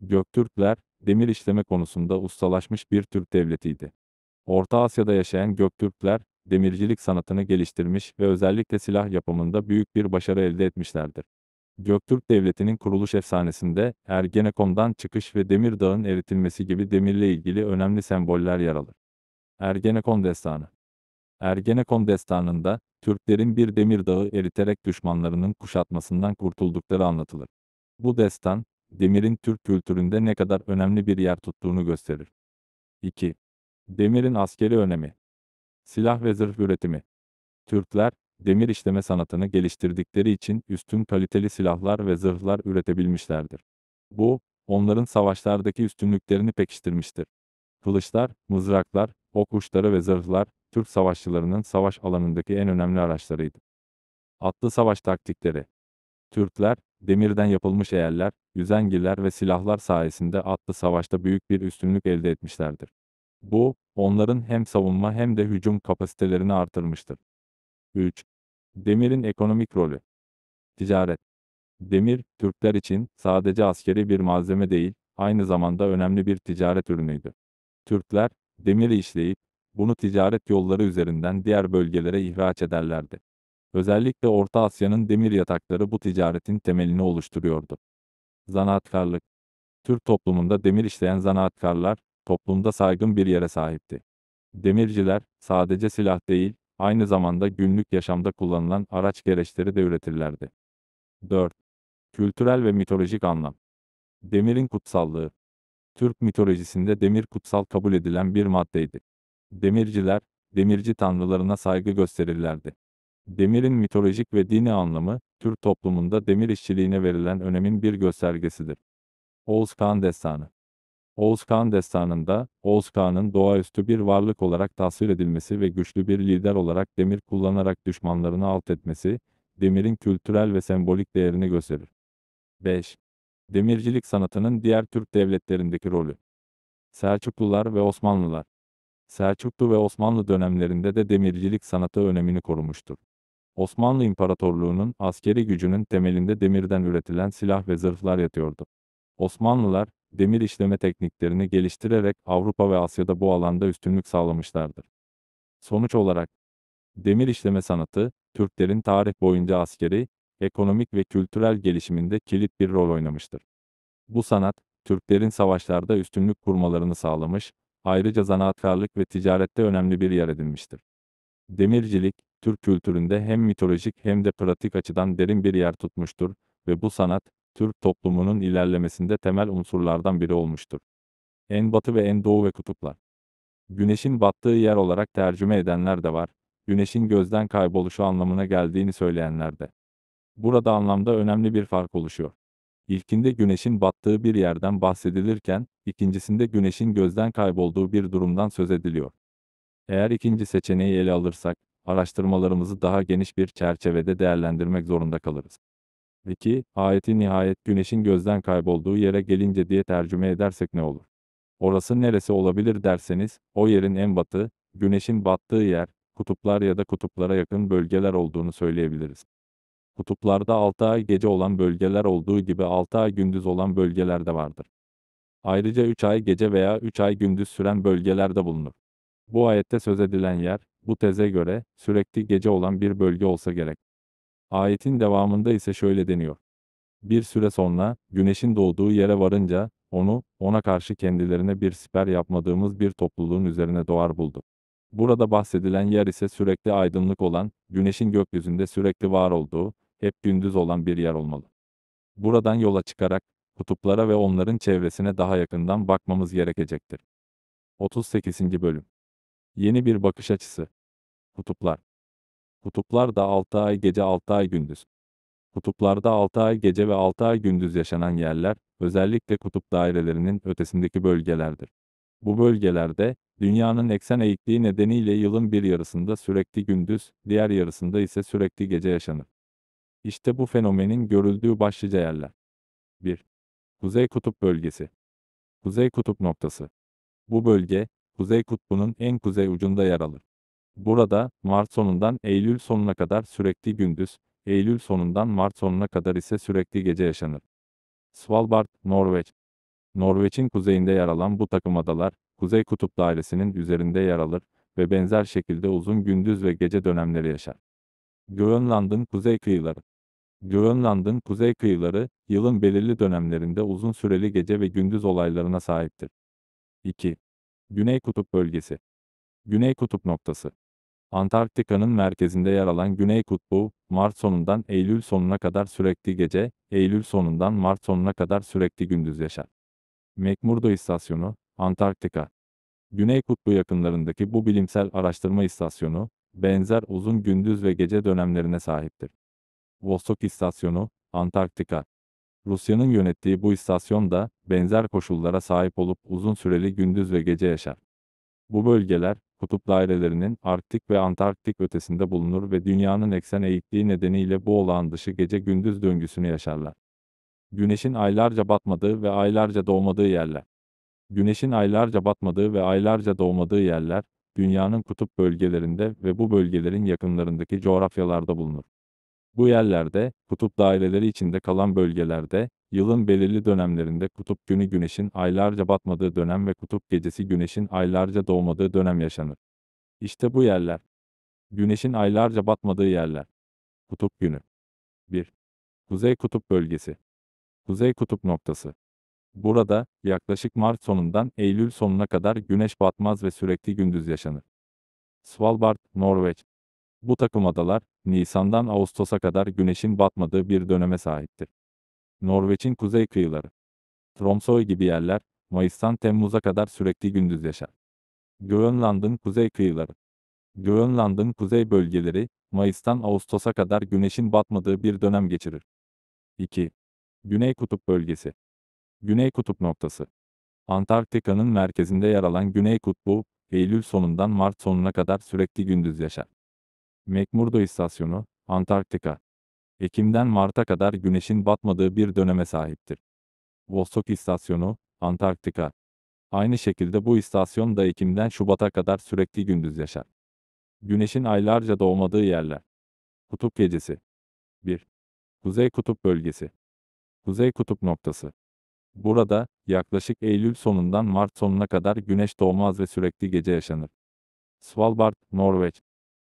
Göktürkler demir işleme konusunda ustalaşmış bir Türk devletiydi. Orta Asya'da yaşayan Göktürkler demircilik sanatını geliştirmiş ve özellikle silah yapımında büyük bir başarı elde etmişlerdir. Göktürk Devleti'nin kuruluş efsanesinde Ergenekon'dan çıkış ve demir dağın eritilmesi gibi demirle ilgili önemli semboller yer alır. Ergenekon Destanı Ergenekon Destanı'nda Türklerin bir demir dağı eriterek düşmanlarının kuşatmasından kurtuldukları anlatılır. Bu destan, demirin Türk kültüründe ne kadar önemli bir yer tuttuğunu gösterir. 2. Demirin askeri önemi silah ve zırh üretimi. Türkler, demir işleme sanatını geliştirdikleri için üstün kaliteli silahlar ve zırhlar üretebilmişlerdir. Bu, onların savaşlardaki üstünlüklerini pekiştirmiştir. Kılıçlar, mızraklar, ok uçları ve zırhlar, Türk savaşçılarının savaş alanındaki en önemli araçlarıydı. Atlı savaş taktikleri Türkler, demirden yapılmış eğerler, yüzengiller ve silahlar sayesinde atlı savaşta büyük bir üstünlük elde etmişlerdir. Bu, onların hem savunma hem de hücum kapasitelerini artırmıştır. 3. Demir'in ekonomik rolü. Ticaret. Demir, Türkler için sadece askeri bir malzeme değil, aynı zamanda önemli bir ticaret ürünüydü. Türkler, demiri işleyip, bunu ticaret yolları üzerinden diğer bölgelere ihraç ederlerdi. Özellikle Orta Asya'nın demir yatakları bu ticaretin temelini oluşturuyordu. Zanaatkarlık Türk toplumunda demir işleyen zanaatkarlar, toplumda saygın bir yere sahipti. Demirciler, sadece silah değil, aynı zamanda günlük yaşamda kullanılan araç gereçleri de üretirlerdi. 4. Kültürel ve mitolojik anlam. Demirin kutsallığı. Türk mitolojisinde demir kutsal kabul edilen bir maddeydi. Demirciler, demirci tanrılarına saygı gösterirlerdi. Demirin mitolojik ve dini anlamı, Türk toplumunda demir işçiliğine verilen önemin bir göstergesidir. Oğuz Oğuzkan Destanı Oğuz Kağan destanında, Oğuz Kağan'ın doğaüstü bir varlık olarak tasvir edilmesi ve güçlü bir lider olarak demir kullanarak düşmanlarını alt etmesi, demirin kültürel ve sembolik değerini gösterir. 5. Demircilik sanatının diğer Türk devletlerindeki rolü. Selçuklular ve Osmanlılar. Selçuklu ve Osmanlı dönemlerinde de demircilik sanatı önemini korumuştur. Osmanlı İmparatorluğu'nun askeri gücünün temelinde demirden üretilen silah ve zırhlar yatıyordu. Osmanlılar, demir işleme tekniklerini geliştirerek Avrupa ve Asya'da bu alanda üstünlük sağlamışlardır. Sonuç olarak, demir işleme sanatı, Türklerin tarih boyunca askeri, ekonomik ve kültürel gelişiminde kilit bir rol oynamıştır. Bu sanat, Türklerin savaşlarda üstünlük kurmalarını sağlamış, ayrıca zanaatkarlık ve ticarette önemli bir yer edinmiştir. Demircilik, Türk kültüründe hem mitolojik hem de pratik açıdan derin bir yer tutmuştur ve bu sanat, Türk toplumunun ilerlemesinde temel unsurlardan biri olmuştur. En batı ve en doğu ve kutuplar. Güneşin battığı yer olarak tercüme edenler de var, güneşin gözden kayboluşu anlamına geldiğini söyleyenler de. Burada anlamda önemli bir fark oluşuyor. İlkinde güneşin battığı bir yerden bahsedilirken, ikincisinde güneşin gözden kaybolduğu bir durumdan söz ediliyor. Eğer ikinci seçeneği ele alırsak, araştırmalarımızı daha geniş bir çerçevede değerlendirmek zorunda kalırız. 2. Ayeti nihayet güneşin gözden kaybolduğu yere gelince diye tercüme edersek ne olur? Orası neresi olabilir derseniz, o yerin en batı, güneşin battığı yer, kutuplar ya da kutuplara yakın bölgeler olduğunu söyleyebiliriz. Kutuplarda 6 ay gece olan bölgeler olduğu gibi 6 ay gündüz olan bölgeler de vardır. Ayrıca 3 ay gece veya 3 ay gündüz süren bölgeler de bulunur. Bu ayette söz edilen yer, bu teze göre, sürekli gece olan bir bölge olsa gerek. Ayetin devamında ise şöyle deniyor. Bir süre sonra, güneşin doğduğu yere varınca, onu, ona karşı kendilerine bir siper yapmadığımız bir topluluğun üzerine doğar buldu. Burada bahsedilen yer ise sürekli aydınlık olan, güneşin gökyüzünde sürekli var olduğu, hep gündüz olan bir yer olmalı. Buradan yola çıkarak, kutuplara ve onların çevresine daha yakından bakmamız gerekecektir. 38. Bölüm Yeni bir bakış açısı Kutuplar Kutuplar da 6 ay gece 6 ay gündüz. Kutuplarda 6 ay gece ve 6 ay gündüz yaşanan yerler, özellikle kutup dairelerinin ötesindeki bölgelerdir. Bu bölgelerde, dünyanın eksen eğikliği nedeniyle yılın bir yarısında sürekli gündüz, diğer yarısında ise sürekli gece yaşanır. İşte bu fenomenin görüldüğü başlıca yerler. 1. Kuzey Kutup Bölgesi Kuzey Kutup Noktası Bu bölge, Kuzey Kutbu'nun en kuzey ucunda yer alır. Burada, Mart sonundan Eylül sonuna kadar sürekli gündüz, Eylül sonundan Mart sonuna kadar ise sürekli gece yaşanır. Svalbard, Norveç Norveç'in kuzeyinde yer alan bu takım adalar, Kuzey Kutup Dairesi'nin üzerinde yer alır ve benzer şekilde uzun gündüz ve gece dönemleri yaşar. Grönland'ın kuzey kıyıları Grönland'ın kuzey kıyıları, yılın belirli dönemlerinde uzun süreli gece ve gündüz olaylarına sahiptir. 2. Güney Kutup Bölgesi Güney Kutup Noktası Antarktika'nın merkezinde yer alan Güney Kutbu, Mart sonundan Eylül sonuna kadar sürekli gece, Eylül sonundan Mart sonuna kadar sürekli gündüz yaşar. McMurdo İstasyonu, Antarktika. Güney Kutbu yakınlarındaki bu bilimsel araştırma istasyonu, benzer uzun gündüz ve gece dönemlerine sahiptir. Vostok İstasyonu, Antarktika. Rusya'nın yönettiği bu istasyon da benzer koşullara sahip olup uzun süreli gündüz ve gece yaşar. Bu bölgeler, kutup dairelerinin Arktik ve Antarktik ötesinde bulunur ve dünyanın eksen eğikliği nedeniyle bu olağan dışı gece gündüz döngüsünü yaşarlar. Güneşin aylarca batmadığı ve aylarca doğmadığı yerler. Güneşin aylarca batmadığı ve aylarca doğmadığı yerler, dünyanın kutup bölgelerinde ve bu bölgelerin yakınlarındaki coğrafyalarda bulunur. Bu yerlerde, kutup daireleri içinde kalan bölgelerde, Yılın belirli dönemlerinde kutup günü güneşin aylarca batmadığı dönem ve kutup gecesi güneşin aylarca doğmadığı dönem yaşanır. İşte bu yerler. Güneşin aylarca batmadığı yerler. Kutup günü. 1. Kuzey Kutup Bölgesi. Kuzey Kutup Noktası. Burada, yaklaşık Mart sonundan Eylül sonuna kadar güneş batmaz ve sürekli gündüz yaşanır. Svalbard, Norveç. Bu takım adalar, Nisan'dan Ağustos'a kadar güneşin batmadığı bir döneme sahiptir. Norveç'in kuzey kıyıları. Tromsø gibi yerler, Mayıs'tan Temmuz'a kadar sürekli gündüz yaşar. Grönland'ın kuzey kıyıları. Grönland'ın kuzey bölgeleri, Mayıs'tan Ağustos'a kadar güneşin batmadığı bir dönem geçirir. 2. Güney Kutup Bölgesi Güney Kutup Noktası Antarktika'nın merkezinde yer alan Güney Kutbu, Eylül sonundan Mart sonuna kadar sürekli gündüz yaşar. McMurdo İstasyonu, Antarktika Ekim'den Mart'a kadar güneşin batmadığı bir döneme sahiptir. Vostok istasyonu, Antarktika. Aynı şekilde bu istasyon da Ekim'den Şubat'a kadar sürekli gündüz yaşar. Güneşin aylarca doğmadığı yerler. Kutup gecesi. 1. Kuzey Kutup Bölgesi. Kuzey Kutup Noktası. Burada, yaklaşık Eylül sonundan Mart sonuna kadar güneş doğmaz ve sürekli gece yaşanır. Svalbard, Norveç.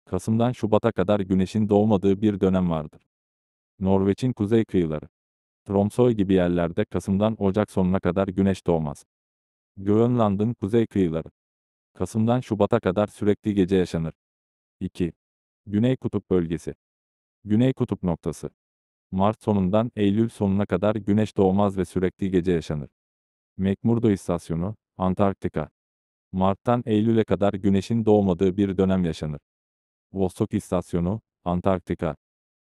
Kasım'dan Şubat'a kadar güneşin doğmadığı bir dönem vardır. Norveç'in kuzey kıyıları. Tromsø gibi yerlerde Kasım'dan Ocak sonuna kadar güneş doğmaz. Grönland'ın kuzey kıyıları. Kasım'dan Şubat'a kadar sürekli gece yaşanır. 2. Güney Kutup Bölgesi Güney Kutup Noktası Mart sonundan Eylül sonuna kadar güneş doğmaz ve sürekli gece yaşanır. McMurdo İstasyonu, Antarktika Mart'tan Eylül'e kadar güneşin doğmadığı bir dönem yaşanır. Vostok İstasyonu, Antarktika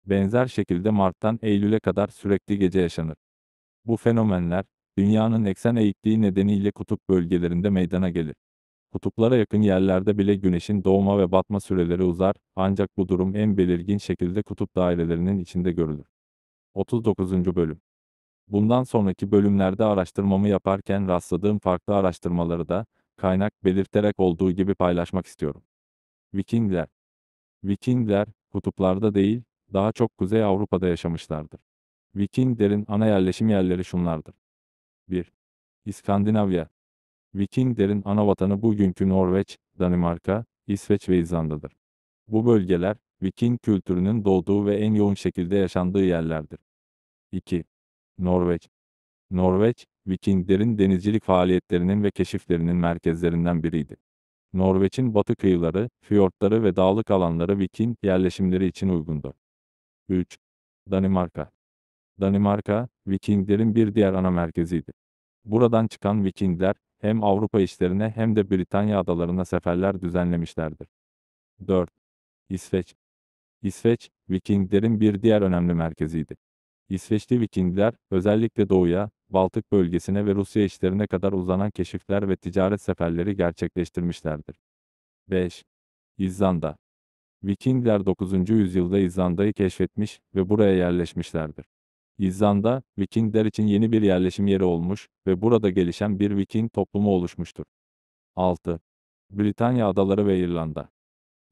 benzer şekilde Mart'tan Eylül'e kadar sürekli gece yaşanır. Bu fenomenler, dünyanın eksen eğikliği nedeniyle kutup bölgelerinde meydana gelir. Kutuplara yakın yerlerde bile güneşin doğma ve batma süreleri uzar, ancak bu durum en belirgin şekilde kutup dairelerinin içinde görülür. 39. Bölüm Bundan sonraki bölümlerde araştırmamı yaparken rastladığım farklı araştırmaları da, kaynak belirterek olduğu gibi paylaşmak istiyorum. Vikingler Vikingler, kutuplarda değil, daha çok Kuzey Avrupa'da yaşamışlardır. Vikinglerin ana yerleşim yerleri şunlardır. 1. İskandinavya. Vikinglerin ana vatanı bugünkü Norveç, Danimarka, İsveç ve İzlanda'dır. Bu bölgeler, Viking kültürünün doğduğu ve en yoğun şekilde yaşandığı yerlerdir. 2. Norveç. Norveç, Vikinglerin denizcilik faaliyetlerinin ve keşiflerinin merkezlerinden biriydi. Norveç'in batı kıyıları, fiyortları ve dağlık alanları Viking yerleşimleri için uygundu. 3. Danimarka Danimarka, Vikinglerin bir diğer ana merkeziydi. Buradan çıkan Vikingler, hem Avrupa işlerine hem de Britanya adalarına seferler düzenlemişlerdir. 4. İsveç İsveç, Vikinglerin bir diğer önemli merkeziydi. İsveçli Vikingler, özellikle doğuya, Baltık bölgesine ve Rusya işlerine kadar uzanan keşifler ve ticaret seferleri gerçekleştirmişlerdir. 5. İzlanda Vikingler 9. yüzyılda İzlanda'yı keşfetmiş ve buraya yerleşmişlerdir. İzlanda, Vikingler için yeni bir yerleşim yeri olmuş ve burada gelişen bir Viking toplumu oluşmuştur. 6. Britanya Adaları ve İrlanda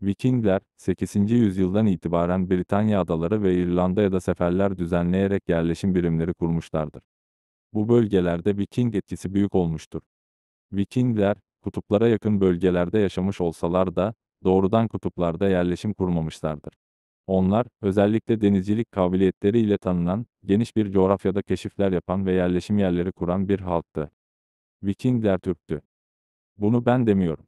Vikingler, 8. yüzyıldan itibaren Britanya Adaları ve İrlanda'ya da seferler düzenleyerek yerleşim birimleri kurmuşlardır. Bu bölgelerde Viking etkisi büyük olmuştur. Vikingler, kutuplara yakın bölgelerde yaşamış olsalar da, doğrudan kutuplarda yerleşim kurmamışlardır. Onlar, özellikle denizcilik kabiliyetleriyle tanınan, geniş bir coğrafyada keşifler yapan ve yerleşim yerleri kuran bir halktı. Vikingler Türktü. Bunu ben demiyorum.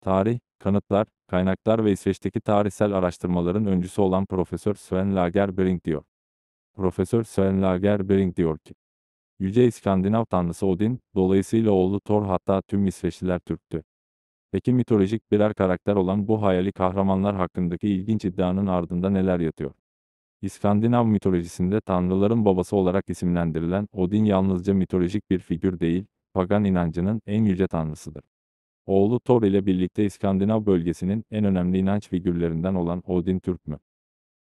Tarih, kanıtlar, kaynaklar ve İsveç'teki tarihsel araştırmaların öncüsü olan Profesör Sven Lagerbring diyor. Profesör Sven Lagerbring diyor ki, Yüce İskandinav tanrısı Odin, dolayısıyla oğlu Thor hatta tüm İsveçliler Türktü. Peki mitolojik birer karakter olan bu hayali kahramanlar hakkındaki ilginç iddianın ardında neler yatıyor? İskandinav mitolojisinde tanrıların babası olarak isimlendirilen Odin yalnızca mitolojik bir figür değil, pagan inancının en yüce tanrısıdır. Oğlu Thor ile birlikte İskandinav bölgesinin en önemli inanç figürlerinden olan Odin Türk mü?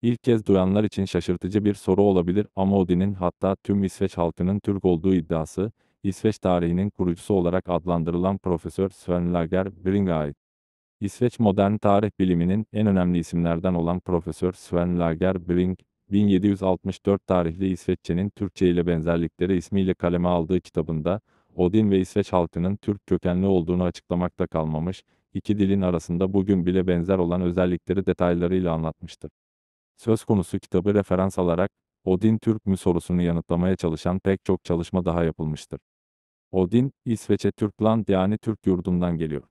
İlk kez duyanlar için şaşırtıcı bir soru olabilir ama Odin'in hatta tüm İsveç halkının Türk olduğu iddiası, İsveç tarihinin kurucusu olarak adlandırılan Profesör Sven Lager Bring'e ait. İsveç modern tarih biliminin en önemli isimlerden olan Profesör Sven Lager Bring, 1764 tarihli İsveççenin Türkçe ile benzerlikleri ismiyle kaleme aldığı kitabında, Odin ve İsveç halkının Türk kökenli olduğunu açıklamakta kalmamış, iki dilin arasında bugün bile benzer olan özellikleri detaylarıyla anlatmıştır. Söz konusu kitabı referans alarak, Odin Türk mü sorusunu yanıtlamaya çalışan pek çok çalışma daha yapılmıştır. Odin, İsveç'e Türkland yani Türk yurdundan geliyor.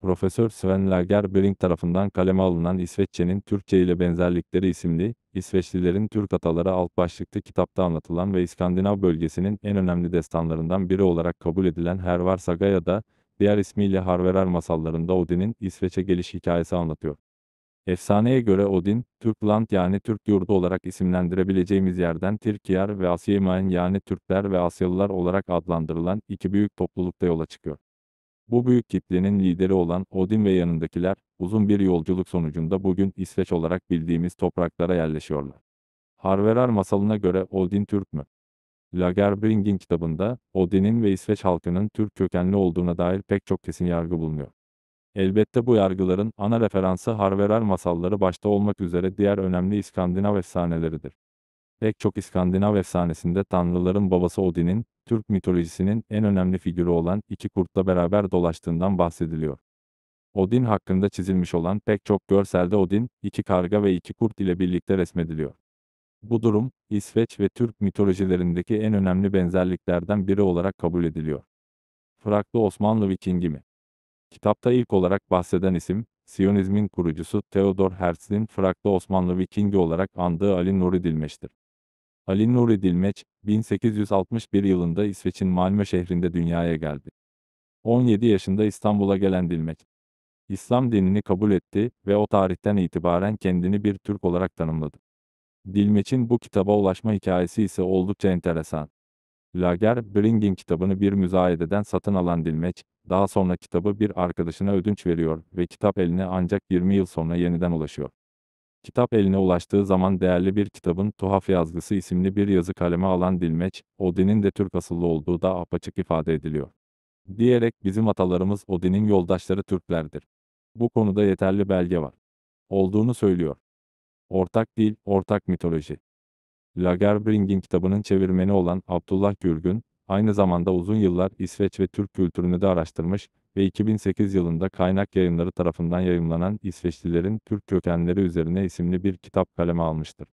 Profesör Sven Lagerbrink tarafından kaleme alınan İsveççenin Türkçe ile benzerlikleri isimli, İsveçlilerin Türk Ataları alt başlıklı kitapta anlatılan ve İskandinav bölgesinin en önemli destanlarından biri olarak kabul edilen Hervar ya da, diğer ismiyle Harverar masallarında Odin'in İsveç'e geliş hikayesi anlatıyor. Efsaneye göre Odin, Türkland yani Türk yurdu olarak isimlendirebileceğimiz yerden Tirkiyar ve Asiyemain yani Türkler ve Asyalılar olarak adlandırılan iki büyük toplulukta yola çıkıyor. Bu büyük kitlenin lideri olan Odin ve yanındakiler, uzun bir yolculuk sonucunda bugün İsveç olarak bildiğimiz topraklara yerleşiyorlar. Harverar masalına göre Odin Türk mü? Lagerbring'in kitabında, Odin'in ve İsveç halkının Türk kökenli olduğuna dair pek çok kesin yargı bulunuyor. Elbette bu yargıların ana referansı Harverer masalları başta olmak üzere diğer önemli İskandinav efsaneleridir. Pek çok İskandinav efsanesinde tanrıların babası Odin'in, Türk mitolojisinin en önemli figürü olan iki kurtla beraber dolaştığından bahsediliyor. Odin hakkında çizilmiş olan pek çok görselde Odin, iki karga ve iki kurt ile birlikte resmediliyor. Bu durum, İsveç ve Türk mitolojilerindeki en önemli benzerliklerden biri olarak kabul ediliyor. Fraklı Osmanlı Vikingi mi? Kitapta ilk olarak bahseden isim, Siyonizmin kurucusu Theodor Herzl'in Fraklı Osmanlı Vikingi olarak andığı Ali Nuri Dilmeç'tir. Ali Nuri Dilmeç, 1861 yılında İsveç'in Malmö şehrinde dünyaya geldi. 17 yaşında İstanbul'a gelen Dilmeç, İslam dinini kabul etti ve o tarihten itibaren kendini bir Türk olarak tanımladı. Dilmeç'in bu kitaba ulaşma hikayesi ise oldukça enteresan. Lager, Bringing kitabını bir müzayededen satın alan Dilmeç, daha sonra kitabı bir arkadaşına ödünç veriyor ve kitap eline ancak 20 yıl sonra yeniden ulaşıyor. Kitap eline ulaştığı zaman değerli bir kitabın Tuhaf Yazgısı isimli bir yazı kaleme alan Dilmeç, Odin'in de Türk asıllı olduğu da apaçık ifade ediliyor. Diyerek bizim atalarımız Odin'in yoldaşları Türklerdir. Bu konuda yeterli belge var. Olduğunu söylüyor. Ortak dil, ortak mitoloji. Lagerbring'in kitabının çevirmeni olan Abdullah Gürgün, aynı zamanda uzun yıllar İsveç ve Türk kültürünü de araştırmış ve 2008 yılında kaynak yayınları tarafından yayımlanan İsveçlilerin Türk kökenleri üzerine isimli bir kitap kaleme almıştır.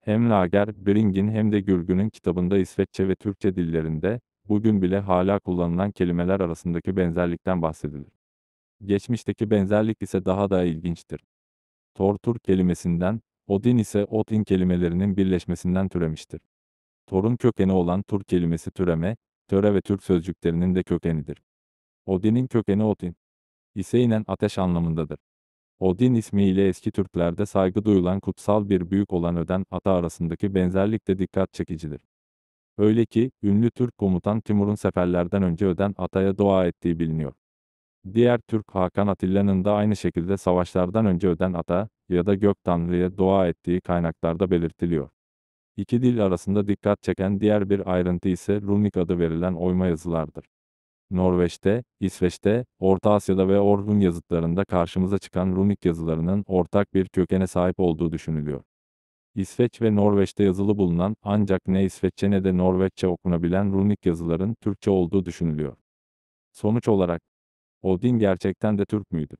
Hem Lager, Bring'in hem de Gürgün'ün kitabında İsveççe ve Türkçe dillerinde, bugün bile hala kullanılan kelimeler arasındaki benzerlikten bahsedilir. Geçmişteki benzerlik ise daha da ilginçtir. Tortur kelimesinden, Odin ise Odin kelimelerinin birleşmesinden türemiştir. Torun kökeni olan tur kelimesi türeme, töre ve Türk sözcüklerinin de kökenidir. Odin'in kökeni Odin ise inen ateş anlamındadır. Odin ismiyle eski Türklerde saygı duyulan kutsal bir büyük olan Öden ata arasındaki benzerlik de dikkat çekicidir. Öyle ki, ünlü Türk komutan Timur'un seferlerden önce Öden ataya dua ettiği biliniyor. Diğer Türk Hakan Atilla'nın da aynı şekilde savaşlardan önce öden ata ya da gök tanrıya dua ettiği kaynaklarda belirtiliyor. İki dil arasında dikkat çeken diğer bir ayrıntı ise runik adı verilen oyma yazılardır. Norveç'te, İsveç'te, Orta Asya'da ve Orhun yazıtlarında karşımıza çıkan runik yazılarının ortak bir kökene sahip olduğu düşünülüyor. İsveç ve Norveç'te yazılı bulunan ancak ne İsveççe ne de Norveççe okunabilen runik yazıların Türkçe olduğu düşünülüyor. Sonuç olarak Odin gerçekten de Türk müydü?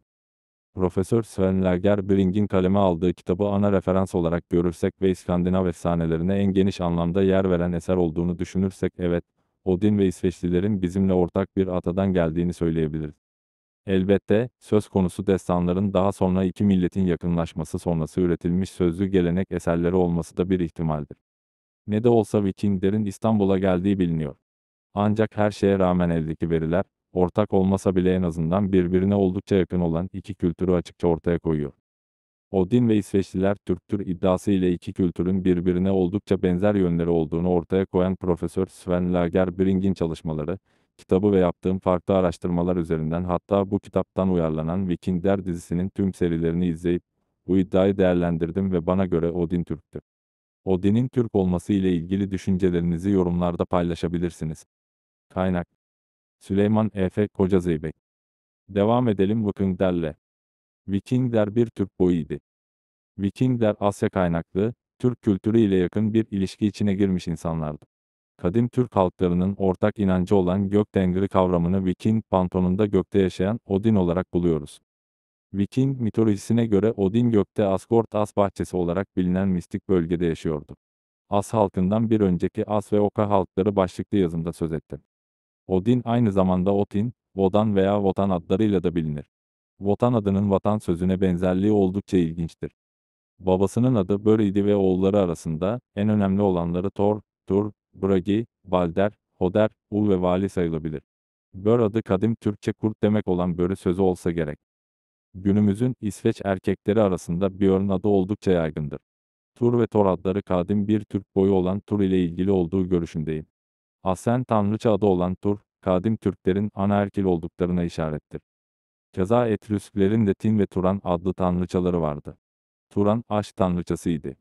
Profesör Sven Lagerbring'in kaleme aldığı kitabı ana referans olarak görürsek ve İskandinav efsanelerine en geniş anlamda yer veren eser olduğunu düşünürsek evet, Odin ve İsveçlilerin bizimle ortak bir atadan geldiğini söyleyebiliriz. Elbette, söz konusu destanların daha sonra iki milletin yakınlaşması sonrası üretilmiş sözlü gelenek eserleri olması da bir ihtimaldir. Ne de olsa Vikinglerin İstanbul'a geldiği biliniyor. Ancak her şeye rağmen eldeki veriler, ortak olmasa bile en azından birbirine oldukça yakın olan iki kültürü açıkça ortaya koyuyor. Odin ve İsveçliler Türktür iddiası ile iki kültürün birbirine oldukça benzer yönleri olduğunu ortaya koyan Profesör Sven Lagerbring'in çalışmaları, kitabı ve yaptığım farklı araştırmalar üzerinden hatta bu kitaptan uyarlanan Vikingler dizisinin tüm serilerini izleyip bu iddiayı değerlendirdim ve bana göre Odin Türktür. Odin'in Türk olması ile ilgili düşüncelerinizi yorumlarda paylaşabilirsiniz. Kaynak Süleyman Efe Kocazeybek. Devam edelim Vikinglerle. Vikingler bir Türk boyuydu. Vikingler Asya kaynaklı, Türk kültürü ile yakın bir ilişki içine girmiş insanlardı. Kadim Türk halklarının ortak inancı olan gök dengri kavramını Viking pantonunda gökte yaşayan Odin olarak buluyoruz. Viking mitolojisine göre Odin gökte Asgord As bahçesi olarak bilinen mistik bölgede yaşıyordu. As halkından bir önceki As ve Oka halkları başlıklı yazımda söz ettim. Odin aynı zamanda Otin, Vodan veya Votan adlarıyla da bilinir. Votan adının vatan sözüne benzerliği oldukça ilginçtir. Babasının adı Bör'iydi ve oğulları arasında en önemli olanları Thor, Tur, Bragi, Balder, Hoder, Ul ve Vali sayılabilir. Bör adı kadim Türkçe kurt demek olan börü sözü olsa gerek. Günümüzün İsveç erkekleri arasında Björn adı oldukça yaygındır. Tur ve Thor adları kadim bir Türk boyu olan Tur ile ilgili olduğu görüşündeyim. Asen tanrıça adı olan Tur, kadim Türklerin anaerkil olduklarına işarettir. Keza Etrüsklerin de Tin ve Turan adlı tanrıçaları vardı. Turan, aşk tanrıçasıydı.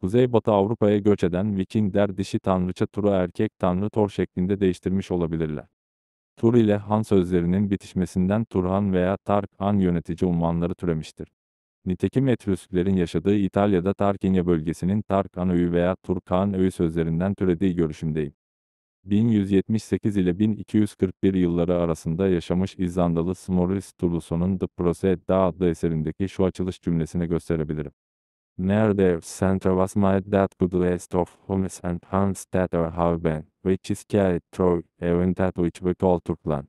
Kuzeybatı Avrupa'ya göç eden Vikingler dişi tanrıça Tur'u erkek tanrı Thor şeklinde değiştirmiş olabilirler. Tur ile Han sözlerinin bitişmesinden Turhan veya Tarkan yönetici unvanları türemiştir. Nitekim Etrüsklerin yaşadığı İtalya'da Tarkinya bölgesinin Tarkan öğü veya Turkan öğü sözlerinden türediği görüşündeyim. 1178 ile 1241 yılları arasında yaşamış İzlandalı Snorris Sturluson'un The Proceed Da adlı eserindeki şu açılış cümlesini gösterebilirim. Nerede center was my that good list of homes and hands that are have been, which is carried through even that which we call Turkland.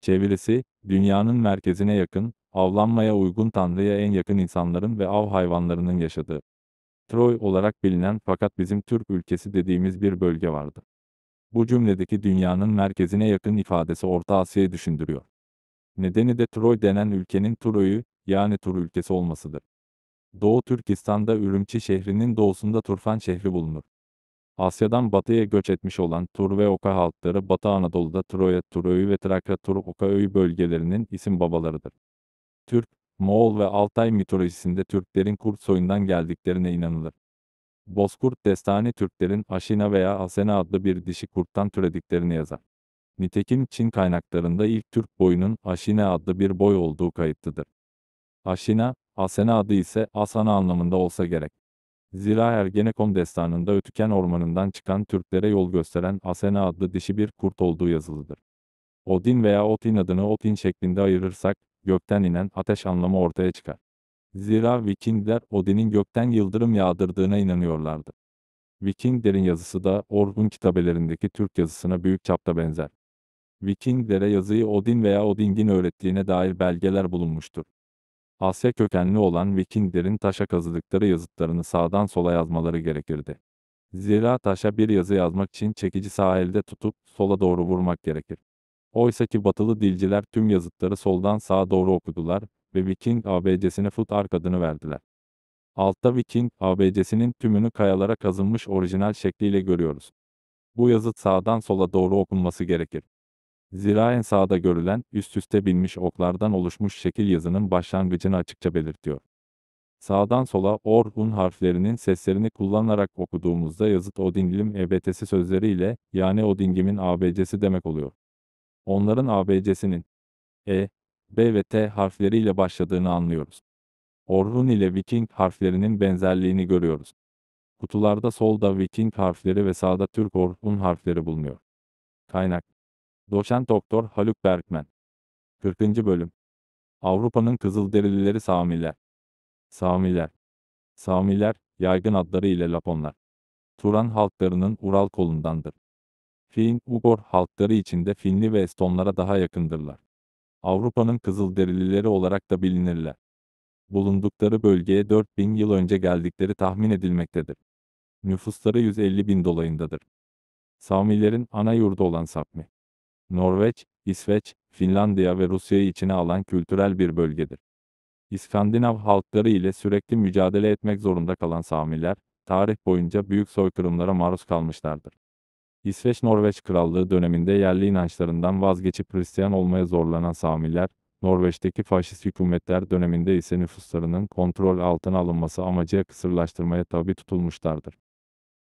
Çevirisi, dünyanın merkezine yakın, avlanmaya uygun Tanrı'ya en yakın insanların ve av hayvanlarının yaşadığı. Troy olarak bilinen fakat bizim Türk ülkesi dediğimiz bir bölge vardı. Bu cümledeki dünyanın merkezine yakın ifadesi Orta Asya'yı düşündürüyor. Nedeni de Troy denen ülkenin Troy'u, yani Tur ülkesi olmasıdır. Doğu Türkistan'da Ürümçi şehrinin doğusunda Turfan şehri bulunur. Asya'dan batıya göç etmiş olan Tur ve Oka halkları Batı Anadolu'da Troya, Troyu ve Trakya Tur Öyü bölgelerinin isim babalarıdır. Türk, Moğol ve Altay mitolojisinde Türklerin Kurt soyundan geldiklerine inanılır. Bozkurt Destani Türklerin Aşina veya Asena adlı bir dişi kurttan türediklerini yazar. Nitekim Çin kaynaklarında ilk Türk boyunun Aşina adlı bir boy olduğu kayıtlıdır. Aşina, Asena adı ise Asana anlamında olsa gerek. Zira Ergenekon destanında Ötüken ormanından çıkan Türklere yol gösteren Asena adlı dişi bir kurt olduğu yazılıdır. Odin veya Otin adını Otin şeklinde ayırırsak, gökten inen ateş anlamı ortaya çıkar. Zira Vikingler Odin'in gökten yıldırım yağdırdığına inanıyorlardı. Vikinglerin yazısı da Orhun kitabelerindeki Türk yazısına büyük çapta benzer. Vikinglere yazıyı Odin veya Oding'in öğrettiğine dair belgeler bulunmuştur. Asya kökenli olan Vikinglerin taşa kazıdıkları yazıtlarını sağdan sola yazmaları gerekirdi. Zira taşa bir yazı yazmak için çekici sağ elde tutup sola doğru vurmak gerekir. Oysa ki batılı dilciler tüm yazıtları soldan sağa doğru okudular ve Viking ABC'sine Futark adını verdiler. Altta Viking ABC'sinin tümünü kayalara kazınmış orijinal şekliyle görüyoruz. Bu yazıt sağdan sola doğru okunması gerekir. Zira en sağda görülen, üst üste binmiş oklardan oluşmuş şekil yazının başlangıcını açıkça belirtiyor. Sağdan sola or, un harflerinin seslerini kullanarak okuduğumuzda yazıt Odinglim EBT'si sözleriyle, yani Odingim'in ABC'si demek oluyor. Onların ABC'sinin E, B ve T harfleriyle başladığını anlıyoruz. Orhun ile Viking harflerinin benzerliğini görüyoruz. Kutularda solda Viking harfleri ve sağda Türk Orhun harfleri bulunuyor. Kaynak Doçent Doktor Haluk Berkmen 40. Bölüm Avrupa'nın Kızılderilileri Samiler Samiler Samiler, yaygın adları ile Laponlar. Turan halklarının Ural kolundandır. Fin, Ugor halkları içinde Finli ve Estonlara daha yakındırlar. Avrupa'nın Kızılderilileri olarak da bilinirler. Bulundukları bölgeye 4000 yıl önce geldikleri tahmin edilmektedir. Nüfusları 150 bin dolayındadır. Samilerin ana yurdu olan Sapmi. Norveç, İsveç, Finlandiya ve Rusya'yı içine alan kültürel bir bölgedir. İskandinav halkları ile sürekli mücadele etmek zorunda kalan Samiler, tarih boyunca büyük soykırımlara maruz kalmışlardır. İsveç-Norveç Krallığı döneminde yerli inançlarından vazgeçip Hristiyan olmaya zorlanan Samiler, Norveç'teki faşist hükümetler döneminde ise nüfuslarının kontrol altına alınması amacıyla kısırlaştırmaya tabi tutulmuşlardır.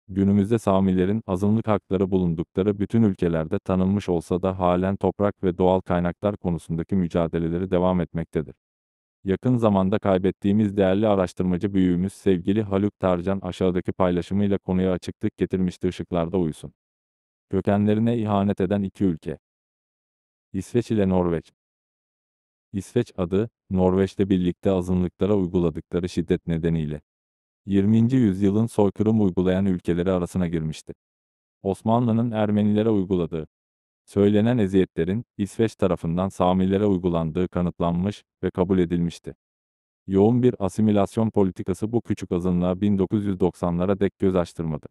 Günümüzde Samilerin azınlık hakları bulundukları bütün ülkelerde tanınmış olsa da halen toprak ve doğal kaynaklar konusundaki mücadeleleri devam etmektedir. Yakın zamanda kaybettiğimiz değerli araştırmacı büyüğümüz sevgili Haluk Tarcan aşağıdaki paylaşımıyla konuya açıklık getirmişti ışıklarda uyusun kökenlerine ihanet eden iki ülke. İsveç ile Norveç. İsveç adı, Norveç'te birlikte azınlıklara uyguladıkları şiddet nedeniyle 20. yüzyılın soykırım uygulayan ülkeleri arasına girmişti. Osmanlı'nın Ermenilere uyguladığı söylenen eziyetlerin İsveç tarafından Samilere uygulandığı kanıtlanmış ve kabul edilmişti. Yoğun bir asimilasyon politikası bu küçük azınlığa 1990'lara dek göz açtırmadı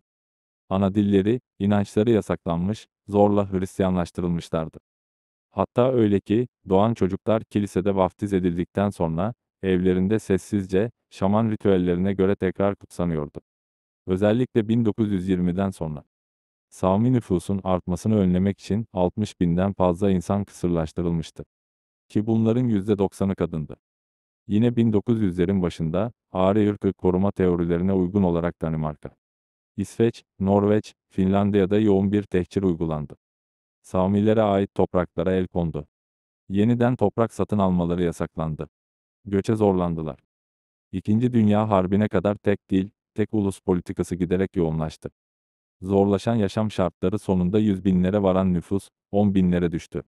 ana dilleri, inançları yasaklanmış, zorla Hristiyanlaştırılmışlardı. Hatta öyle ki, doğan çocuklar kilisede vaftiz edildikten sonra, evlerinde sessizce, şaman ritüellerine göre tekrar kutsanıyordu. Özellikle 1920'den sonra. Sami nüfusun artmasını önlemek için 60 binden fazla insan kısırlaştırılmıştı. Ki bunların %90'ı kadındı. Yine 1900'lerin başında, Ağrı ırkı koruma teorilerine uygun olarak Danimarka, İsveç, Norveç, Finlandiya'da yoğun bir tehcir uygulandı. Saamilere ait topraklara el kondu. Yeniden toprak satın almaları yasaklandı. Göçe zorlandılar. İkinci Dünya Harbi'ne kadar tek dil, tek ulus politikası giderek yoğunlaştı. Zorlaşan yaşam şartları sonunda yüz binlere varan nüfus, on binlere düştü.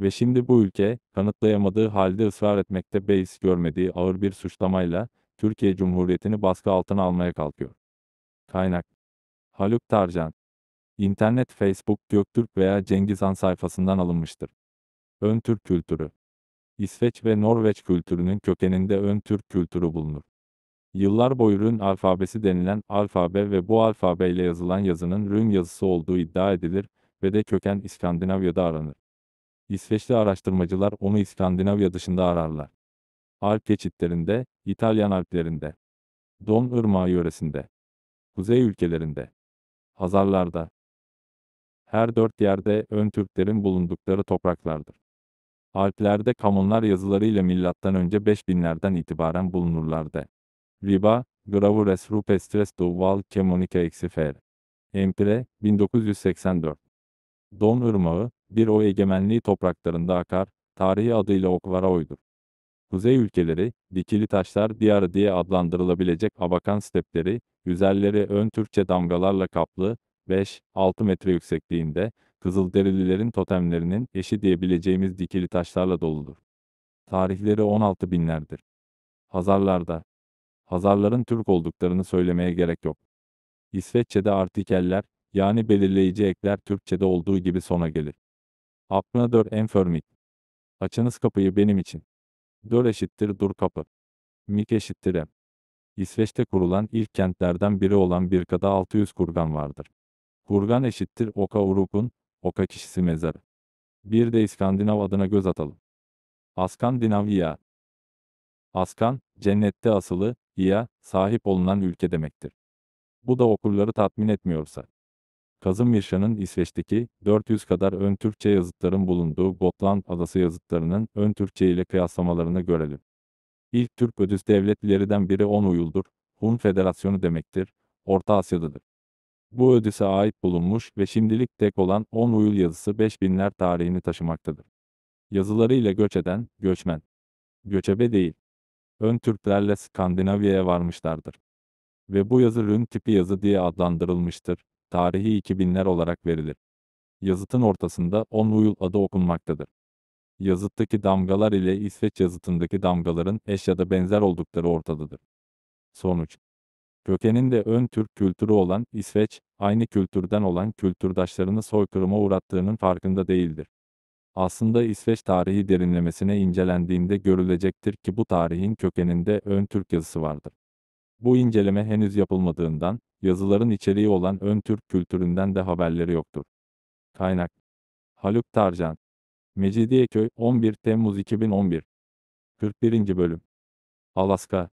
Ve şimdi bu ülke, kanıtlayamadığı halde ısrar etmekte beis görmediği ağır bir suçlamayla, Türkiye Cumhuriyeti'ni baskı altına almaya kalkıyor. Kaynak Haluk Tarcan. İnternet Facebook Göktürk veya Cengizhan sayfasından alınmıştır. Ön Türk kültürü. İsveç ve Norveç kültürünün kökeninde ön Türk kültürü bulunur. Yıllar boyu Rün alfabesi denilen alfabe ve bu alfabeyle yazılan yazının Rün yazısı olduğu iddia edilir ve de köken İskandinavya'da aranır. İsveçli araştırmacılar onu İskandinavya dışında ararlar. Alp geçitlerinde, İtalyan Alplerinde, Don Irmağı yöresinde, Kuzey ülkelerinde, Hazarlarda. Her dört yerde ön Türklerin bulundukları topraklardır. Alplerde kamunlar yazılarıyla milattan önce 5000'lerden itibaren bulunurlardı. Riba, Gravures rupestres duval kemonika eksi fer. Empire, 1984. Don Irmağı, bir o egemenliği topraklarında akar, tarihi adıyla Okvaraoydur. Kuzey ülkeleri, dikili taşlar diyarı diye adlandırılabilecek Abakan stepleri, Güzelleri ön Türkçe damgalarla kaplı, 5-6 metre yüksekliğinde, Kızılderililerin totemlerinin eşi diyebileceğimiz dikili taşlarla doludur. Tarihleri 16 binlerdir. Hazarlarda. Hazarların Türk olduklarını söylemeye gerek yok. İsveççe'de artikeller, yani belirleyici ekler Türkçe'de olduğu gibi sona gelir. Aklına dör enfermik. Açınız kapıyı benim için. Dör eşittir dur kapı. Mik eşittir em. İsveç'te kurulan ilk kentlerden biri olan Birka'da 600 kurgan vardır. Kurgan eşittir Oka Uruk'un, Oka kişisi mezarı. Bir de İskandinav adına göz atalım. Askandinavya Askan, cennette asılı, iya, sahip olunan ülke demektir. Bu da okurları tatmin etmiyorsa. Kazım Mirşan'ın İsveç'teki 400 kadar ön Türkçe yazıtların bulunduğu Gotland adası yazıtlarının ön Türkçe ile kıyaslamalarını görelim. İlk Türk Ödüs devletlerinden biri on uyuldur, Hun Federasyonu demektir, Orta Asya'dadır. Bu ödüse ait bulunmuş ve şimdilik tek olan 10 uyul yazısı 5000'ler tarihini taşımaktadır. Yazılarıyla göç eden, göçmen. Göçebe değil. Ön Türklerle Skandinavya'ya varmışlardır. Ve bu yazı Rün tipi yazı diye adlandırılmıştır. Tarihi 2000'ler olarak verilir. Yazıtın ortasında 10 uyul adı okunmaktadır. Yazıttaki damgalar ile İsveç yazıtındaki damgaların eş ya da benzer oldukları ortadadır. Sonuç Kökeninde ön Türk kültürü olan İsveç, aynı kültürden olan kültürdaşlarını soykırıma uğrattığının farkında değildir. Aslında İsveç tarihi derinlemesine incelendiğinde görülecektir ki bu tarihin kökeninde ön Türk yazısı vardır. Bu inceleme henüz yapılmadığından, yazıların içeriği olan ön Türk kültüründen de haberleri yoktur. Kaynak Haluk Tarcan Mecidiyeköy 11 Temmuz 2011 41. Bölüm Alaska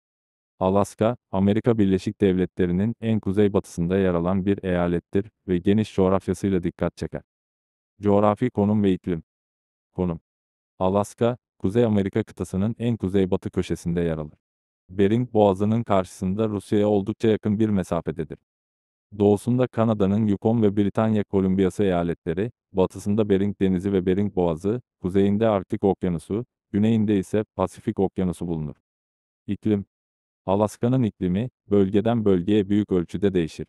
Alaska, Amerika Birleşik Devletleri'nin en kuzeybatısında yer alan bir eyalettir ve geniş coğrafyasıyla dikkat çeker. Coğrafi konum ve iklim Konum Alaska, Kuzey Amerika kıtasının en kuzeybatı köşesinde yer alır. Bering Boğazı'nın karşısında Rusya'ya oldukça yakın bir mesafededir. Doğusunda Kanada'nın Yukon ve Britanya Kolumbiyası eyaletleri, batısında Bering Denizi ve Bering Boğazı, kuzeyinde Arktik Okyanusu, güneyinde ise Pasifik Okyanusu bulunur. İklim Alaska'nın iklimi, bölgeden bölgeye büyük ölçüde değişir.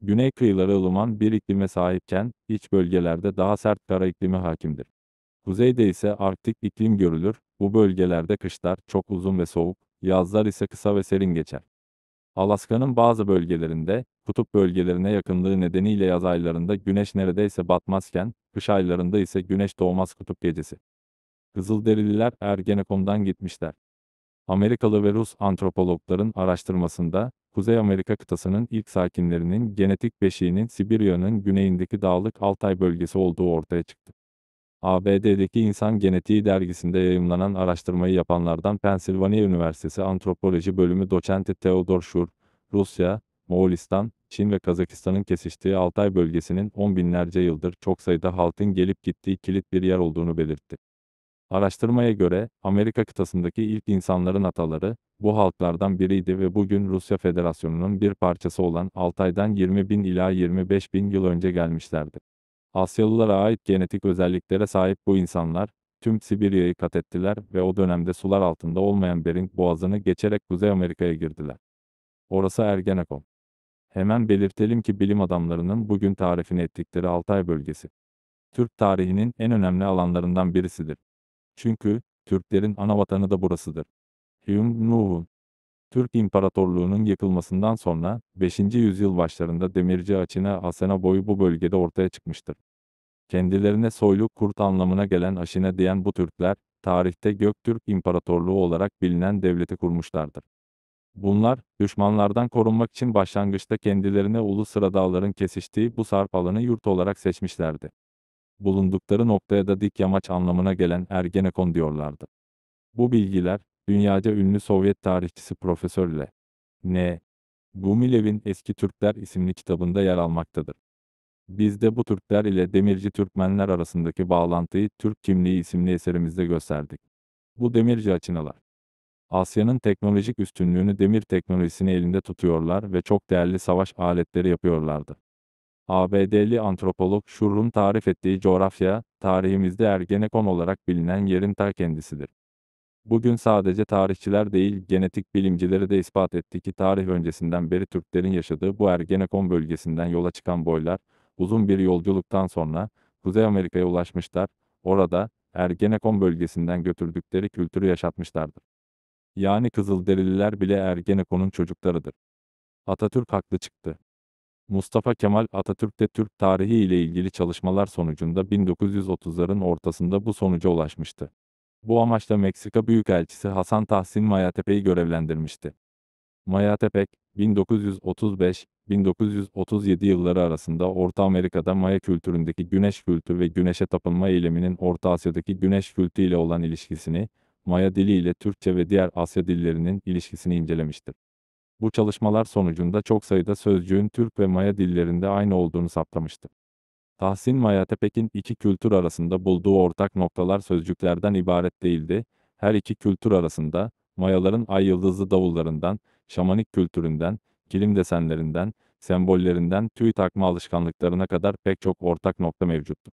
Güney kıyıları ılıman bir iklime sahipken, iç bölgelerde daha sert kara iklimi hakimdir. Kuzeyde ise Arktik iklim görülür, bu bölgelerde kışlar çok uzun ve soğuk, yazlar ise kısa ve serin geçer. Alaska'nın bazı bölgelerinde, kutup bölgelerine yakınlığı nedeniyle yaz aylarında güneş neredeyse batmazken, kış aylarında ise güneş doğmaz kutup gecesi. Kızılderililer Ergenekon'dan gitmişler. Amerikalı ve Rus antropologların araştırmasında, Kuzey Amerika kıtasının ilk sakinlerinin genetik beşiğinin Sibirya'nın güneyindeki dağlık Altay bölgesi olduğu ortaya çıktı. ABD'deki İnsan Genetiği dergisinde yayımlanan araştırmayı yapanlardan Pensilvanya Üniversitesi Antropoloji Bölümü doçenti Theodor Schur, Rusya, Moğolistan, Çin ve Kazakistan'ın kesiştiği Altay bölgesinin on binlerce yıldır çok sayıda halkın gelip gittiği kilit bir yer olduğunu belirtti. Araştırmaya göre, Amerika kıtasındaki ilk insanların ataları, bu halklardan biriydi ve bugün Rusya Federasyonu'nun bir parçası olan Altay'dan 20 bin ila 25 bin yıl önce gelmişlerdi. Asyalılara ait genetik özelliklere sahip bu insanlar, tüm Sibirya'yı kat ettiler ve o dönemde sular altında olmayan Bering Boğazı'nı geçerek Kuzey Amerika'ya girdiler. Orası Ergenekon. Hemen belirtelim ki bilim adamlarının bugün tarifini ettikleri Altay bölgesi. Türk tarihinin en önemli alanlarından birisidir. Çünkü, Türklerin ana vatanı da burasıdır. Hume Nuh'un, Türk İmparatorluğu'nun yıkılmasından sonra, 5. yüzyıl başlarında demirci Açina Asena boyu bu bölgede ortaya çıkmıştır. Kendilerine soylu kurt anlamına gelen Aşina diyen bu Türkler, tarihte Göktürk İmparatorluğu olarak bilinen devleti kurmuşlardır. Bunlar, düşmanlardan korunmak için başlangıçta kendilerine ulu sıradağların kesiştiği bu sarp alanı yurt olarak seçmişlerdi. Bulundukları noktaya da dik yamaç anlamına gelen Ergenekon diyorlardı. Bu bilgiler, Dünyaca ünlü Sovyet tarihçisi Profesör L. N. Gumilev'in Eski Türkler isimli kitabında yer almaktadır. Biz de bu Türkler ile Demirci Türkmenler arasındaki bağlantıyı Türk Kimliği isimli eserimizde gösterdik. Bu Demirci açınalar. Asya'nın teknolojik üstünlüğünü demir teknolojisini elinde tutuyorlar ve çok değerli savaş aletleri yapıyorlardı. ABD'li antropolog Şurrun tarif ettiği coğrafya, tarihimizde Ergenekon olarak bilinen yerin ta kendisidir. Bugün sadece tarihçiler değil, genetik bilimcileri de ispat etti ki tarih öncesinden beri Türklerin yaşadığı bu Ergenekon bölgesinden yola çıkan boylar, uzun bir yolculuktan sonra Kuzey Amerika'ya ulaşmışlar, orada Ergenekon bölgesinden götürdükleri kültürü yaşatmışlardır. Yani Kızılderililer bile Ergenekon'un çocuklarıdır. Atatürk haklı çıktı. Mustafa Kemal Atatürk de Türk tarihi ile ilgili çalışmalar sonucunda 1930'ların ortasında bu sonuca ulaşmıştı. Bu amaçla Meksika Büyükelçisi Hasan Tahsin Mayatepe'yi görevlendirmişti. Mayatepek, 1935-1937 yılları arasında Orta Amerika'da Maya kültüründeki güneş kültü ve güneşe tapınma eyleminin Orta Asya'daki güneş kültü ile olan ilişkisini, Maya dili ile Türkçe ve diğer Asya dillerinin ilişkisini incelemiştir. Bu çalışmalar sonucunda çok sayıda sözcüğün Türk ve Maya dillerinde aynı olduğunu saptamıştır. Tahsin Mayatepekin iki kültür arasında bulduğu ortak noktalar sözcüklerden ibaret değildi. Her iki kültür arasında, Mayaların ay yıldızlı davullarından, şamanik kültüründen, kilim desenlerinden, sembollerinden tüy takma alışkanlıklarına kadar pek çok ortak nokta mevcuttu.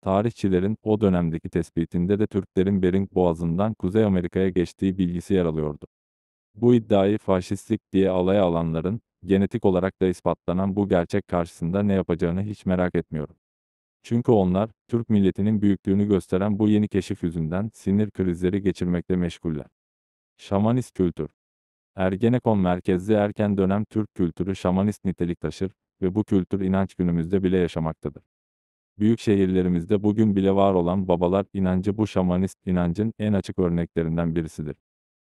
Tarihçilerin o dönemdeki tespitinde de Türklerin Bering Boğazı'ndan Kuzey Amerika'ya geçtiği bilgisi yer alıyordu. Bu iddiayı faşistlik diye alaya alanların, genetik olarak da ispatlanan bu gerçek karşısında ne yapacağını hiç merak etmiyorum. Çünkü onlar, Türk milletinin büyüklüğünü gösteren bu yeni keşif yüzünden sinir krizleri geçirmekle meşguller. Şamanist kültür Ergenekon merkezli erken dönem Türk kültürü şamanist nitelik taşır ve bu kültür inanç günümüzde bile yaşamaktadır. Büyük şehirlerimizde bugün bile var olan babalar inancı bu şamanist inancın en açık örneklerinden birisidir.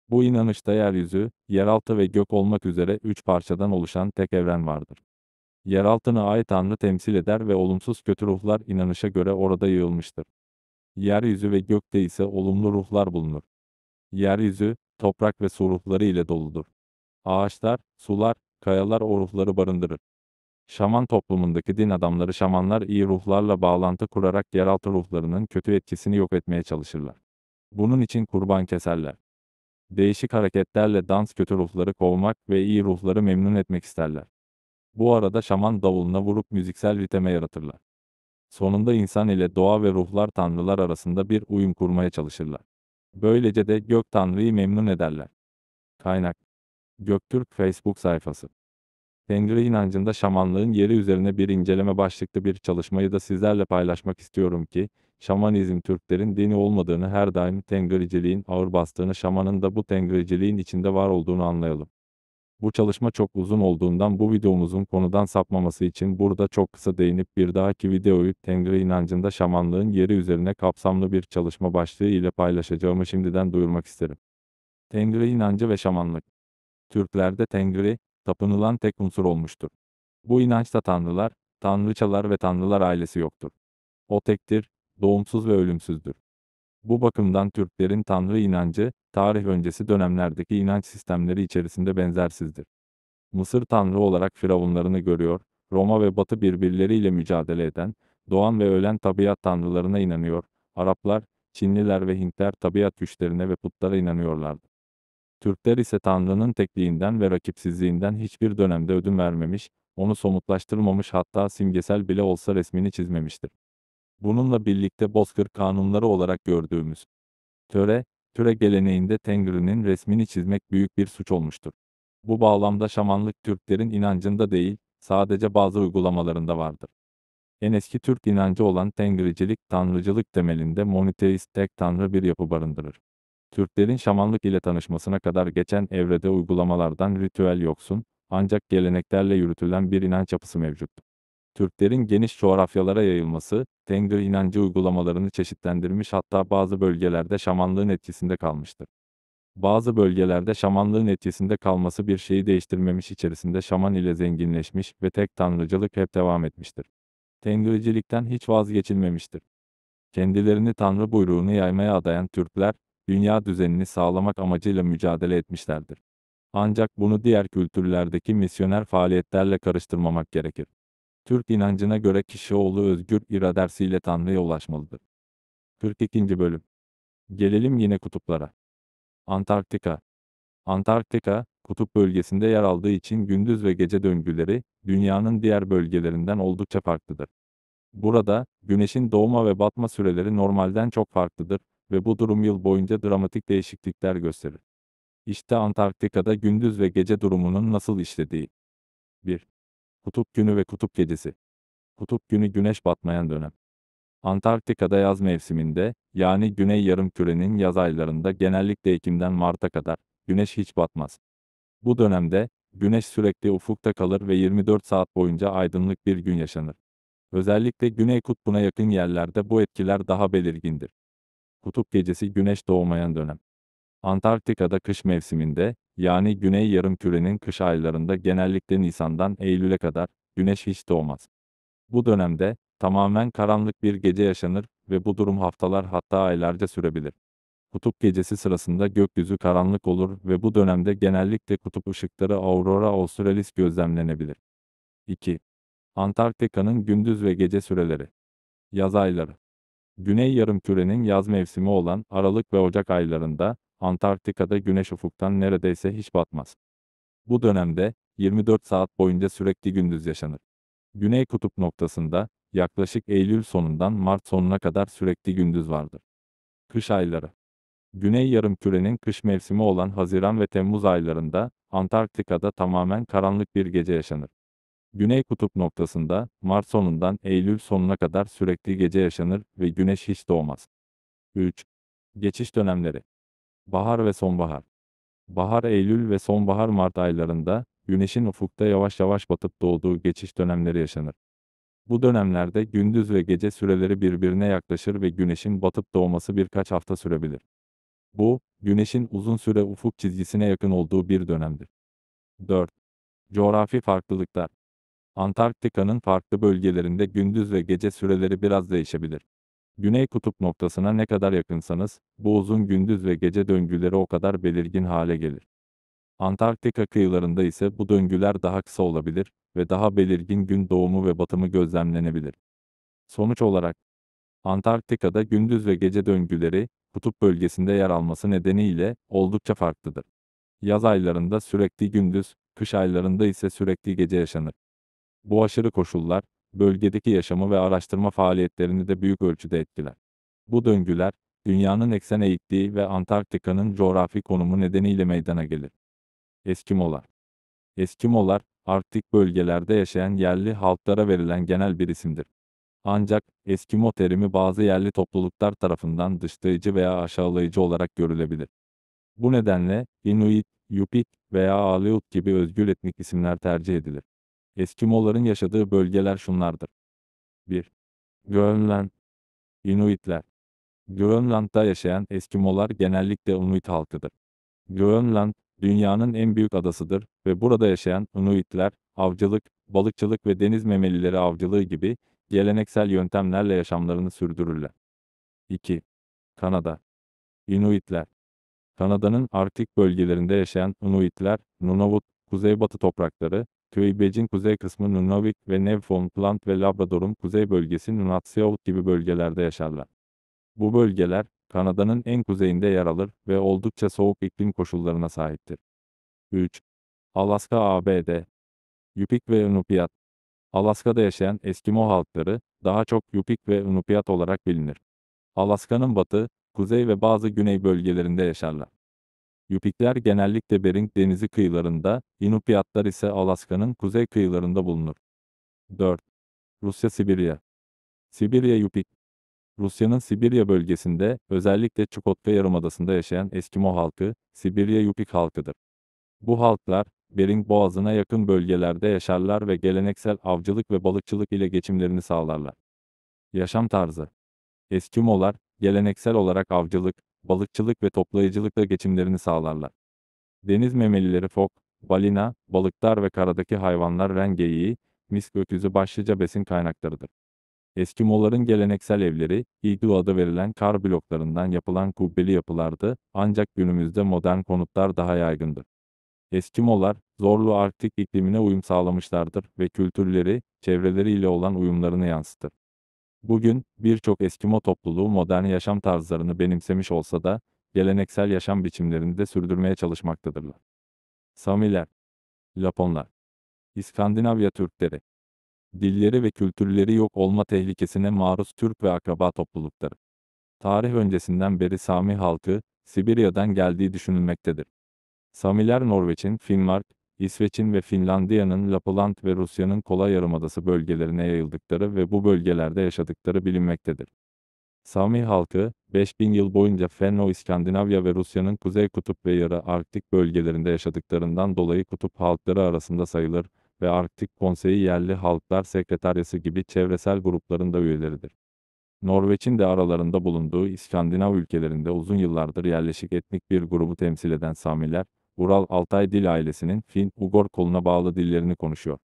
Bu inanışta yeryüzü, yeraltı ve gök olmak üzere üç parçadan oluşan tek evren vardır. Yeraltını ait Tanrı temsil eder ve olumsuz kötü ruhlar inanışa göre orada yığılmıştır. Yeryüzü ve gökte ise olumlu ruhlar bulunur. Yeryüzü, toprak ve su ruhları ile doludur. Ağaçlar, sular, kayalar o ruhları barındırır. Şaman toplumundaki din adamları şamanlar iyi ruhlarla bağlantı kurarak yeraltı ruhlarının kötü etkisini yok etmeye çalışırlar. Bunun için kurban keserler. Değişik hareketlerle dans kötü ruhları kovmak ve iyi ruhları memnun etmek isterler. Bu arada şaman davuluna vurup müziksel riteme yaratırlar. Sonunda insan ile doğa ve ruhlar tanrılar arasında bir uyum kurmaya çalışırlar. Böylece de gök tanrıyı memnun ederler. Kaynak Göktürk Facebook sayfası Tengri inancında şamanlığın yeri üzerine bir inceleme başlıklı bir çalışmayı da sizlerle paylaşmak istiyorum ki, Şamanizm Türklerin dini olmadığını her daim tengöriciliğin ağır bastığını şamanın da bu tengöriciliğin içinde var olduğunu anlayalım. Bu çalışma çok uzun olduğundan bu videomuzun konudan sapmaması için burada çok kısa değinip bir dahaki videoyu Tengri inancında şamanlığın yeri üzerine kapsamlı bir çalışma başlığı ile paylaşacağımı şimdiden duyurmak isterim. Tengri inancı ve şamanlık Türklerde Tengri, tapınılan tek unsur olmuştur. Bu inançta tanrılar, tanrıçalar ve tanrılar ailesi yoktur. O tektir, doğumsuz ve ölümsüzdür. Bu bakımdan Türklerin Tanrı inancı, tarih öncesi dönemlerdeki inanç sistemleri içerisinde benzersizdir. Mısır Tanrı olarak firavunlarını görüyor, Roma ve Batı birbirleriyle mücadele eden, doğan ve ölen tabiat tanrılarına inanıyor, Araplar, Çinliler ve Hintler tabiat güçlerine ve putlara inanıyorlardı. Türkler ise Tanrı'nın tekliğinden ve rakipsizliğinden hiçbir dönemde ödün vermemiş, onu somutlaştırmamış hatta simgesel bile olsa resmini çizmemiştir. Bununla birlikte bozkır kanunları olarak gördüğümüz töre, töre geleneğinde Tengri'nin resmini çizmek büyük bir suç olmuştur. Bu bağlamda şamanlık Türklerin inancında değil, sadece bazı uygulamalarında vardır. En eski Türk inancı olan Tengricilik, tanrıcılık temelinde monoteist tek tanrı bir yapı barındırır. Türklerin şamanlık ile tanışmasına kadar geçen evrede uygulamalardan ritüel yoksun, ancak geleneklerle yürütülen bir inanç yapısı mevcuttur. Türklerin geniş coğrafyalara yayılması, Tengri inancı uygulamalarını çeşitlendirmiş hatta bazı bölgelerde şamanlığın etkisinde kalmıştır. Bazı bölgelerde şamanlığın etkisinde kalması bir şeyi değiştirmemiş içerisinde şaman ile zenginleşmiş ve tek tanrıcılık hep devam etmiştir. Tengricilikten hiç vazgeçilmemiştir. Kendilerini tanrı buyruğunu yaymaya adayan Türkler, dünya düzenini sağlamak amacıyla mücadele etmişlerdir. Ancak bunu diğer kültürlerdeki misyoner faaliyetlerle karıştırmamak gerekir. Türk inancına göre kişi oğlu özgür iradesiyle Tanrı'ya ulaşmalıdır. 42. Bölüm Gelelim yine kutuplara. Antarktika Antarktika, kutup bölgesinde yer aldığı için gündüz ve gece döngüleri, dünyanın diğer bölgelerinden oldukça farklıdır. Burada, güneşin doğma ve batma süreleri normalden çok farklıdır ve bu durum yıl boyunca dramatik değişiklikler gösterir. İşte Antarktika'da gündüz ve gece durumunun nasıl işlediği. 1. Kutup günü ve kutup gecesi. Kutup günü güneş batmayan dönem. Antarktika'da yaz mevsiminde, yani güney Yarım Kürenin yaz aylarında genellikle Ekim'den Mart'a kadar, güneş hiç batmaz. Bu dönemde, güneş sürekli ufukta kalır ve 24 saat boyunca aydınlık bir gün yaşanır. Özellikle Güney Kutbu'na yakın yerlerde bu etkiler daha belirgindir. Kutup gecesi güneş doğmayan dönem. Antarktika'da kış mevsiminde, yani güney yarımkürenin kış aylarında genellikle Nisan'dan Eylül'e kadar güneş hiç doğmaz. Bu dönemde tamamen karanlık bir gece yaşanır ve bu durum haftalar hatta aylarca sürebilir. Kutup gecesi sırasında gökyüzü karanlık olur ve bu dönemde genellikle kutup ışıkları aurora australis gözlemlenebilir. 2. Antarktika'nın gündüz ve gece süreleri. Yaz ayları. Güney yarımkürenin yaz mevsimi olan Aralık ve Ocak aylarında Antarktika'da güneş ufuktan neredeyse hiç batmaz. Bu dönemde 24 saat boyunca sürekli gündüz yaşanır. Güney kutup noktasında yaklaşık Eylül sonundan Mart sonuna kadar sürekli gündüz vardır. Kış ayları Güney yarımkürenin kış mevsimi olan Haziran ve Temmuz aylarında Antarktika'da tamamen karanlık bir gece yaşanır. Güney kutup noktasında Mart sonundan Eylül sonuna kadar sürekli gece yaşanır ve güneş hiç doğmaz. 3. Geçiş dönemleri Bahar ve sonbahar. Bahar Eylül ve sonbahar Mart aylarında, güneşin ufukta yavaş yavaş batıp doğduğu geçiş dönemleri yaşanır. Bu dönemlerde gündüz ve gece süreleri birbirine yaklaşır ve güneşin batıp doğması birkaç hafta sürebilir. Bu, güneşin uzun süre ufuk çizgisine yakın olduğu bir dönemdir. 4. Coğrafi farklılıklar. Antarktika'nın farklı bölgelerinde gündüz ve gece süreleri biraz değişebilir. Güney kutup noktasına ne kadar yakınsanız, bu uzun gündüz ve gece döngüleri o kadar belirgin hale gelir. Antarktika kıyılarında ise bu döngüler daha kısa olabilir ve daha belirgin gün doğumu ve batımı gözlemlenebilir. Sonuç olarak, Antarktika'da gündüz ve gece döngüleri, kutup bölgesinde yer alması nedeniyle oldukça farklıdır. Yaz aylarında sürekli gündüz, kış aylarında ise sürekli gece yaşanır. Bu aşırı koşullar, bölgedeki yaşamı ve araştırma faaliyetlerini de büyük ölçüde etkiler. Bu döngüler, dünyanın eksen eğittiği ve Antarktika'nın coğrafi konumu nedeniyle meydana gelir. Eskimolar Eskimolar, Arktik bölgelerde yaşayan yerli halklara verilen genel bir isimdir. Ancak, Eskimo terimi bazı yerli topluluklar tarafından dışlayıcı veya aşağılayıcı olarak görülebilir. Bu nedenle, Inuit, Yupik veya Aleut gibi özgür etnik isimler tercih edilir. Eskimoların yaşadığı bölgeler şunlardır. 1. Grönland Inuitler Grönland'da yaşayan Eskimolar genellikle Inuit halkıdır. Grönland, dünyanın en büyük adasıdır ve burada yaşayan Inuitler, avcılık, balıkçılık ve deniz memelileri avcılığı gibi geleneksel yöntemlerle yaşamlarını sürdürürler. 2. Kanada Inuitler Kanada'nın Arktik bölgelerinde yaşayan Inuitler, Nunavut, Kuzeybatı toprakları, Quebec'in kuzey kısmı Nunavik ve Newfoundland ve Labrador'un kuzey bölgesi Nunatsiavut gibi bölgelerde yaşarlar. Bu bölgeler, Kanada'nın en kuzeyinde yer alır ve oldukça soğuk iklim koşullarına sahiptir. 3. Alaska ABD Yupik ve Inupiat Alaska'da yaşayan Eskimo halkları, daha çok Yupik ve Inupiat olarak bilinir. Alaska'nın batı, kuzey ve bazı güney bölgelerinde yaşarlar. Yupikler genellikle Bering Denizi kıyılarında, Inupiatlar ise Alaska'nın kuzey kıyılarında bulunur. 4. Rusya Sibirya Sibirya Yupik Rusya'nın Sibirya bölgesinde, özellikle Çukotka Yarımadası'nda yaşayan Eskimo halkı, Sibirya Yupik halkıdır. Bu halklar, Bering Boğazı'na yakın bölgelerde yaşarlar ve geleneksel avcılık ve balıkçılık ile geçimlerini sağlarlar. Yaşam tarzı Eskimolar, geleneksel olarak avcılık, balıkçılık ve toplayıcılıkla geçimlerini sağlarlar. Deniz memelileri fok, balina, balıklar ve karadaki hayvanlar ren geyiği, misk öküzü başlıca besin kaynaklarıdır. Eskimoların geleneksel evleri, Iglu adı verilen kar bloklarından yapılan kubbeli yapılardı, ancak günümüzde modern konutlar daha yaygındır. Eskimolar, zorlu Arktik iklimine uyum sağlamışlardır ve kültürleri, çevreleriyle olan uyumlarını yansıtır. Bugün, birçok Eskimo topluluğu modern yaşam tarzlarını benimsemiş olsa da, geleneksel yaşam biçimlerini de sürdürmeye çalışmaktadırlar. Samiler, Laponlar, İskandinavya Türkleri, dilleri ve kültürleri yok olma tehlikesine maruz Türk ve akraba toplulukları. Tarih öncesinden beri Sami halkı, Sibirya'dan geldiği düşünülmektedir. Samiler Norveç'in Finnmark, İsveç'in ve Finlandiya'nın Lapland ve Rusya'nın Kola Yarımadası bölgelerine yayıldıkları ve bu bölgelerde yaşadıkları bilinmektedir. Sami halkı, 5000 yıl boyunca Fenno İskandinavya ve Rusya'nın Kuzey Kutup ve Yarı Arktik bölgelerinde yaşadıklarından dolayı kutup halkları arasında sayılır ve Arktik Konseyi Yerli Halklar Sekreteryası gibi çevresel grupların da üyeleridir. Norveç'in de aralarında bulunduğu İskandinav ülkelerinde uzun yıllardır yerleşik etnik bir grubu temsil eden Samiler, Ural Altay dil ailesinin Fin-Ugor koluna bağlı dillerini konuşuyor.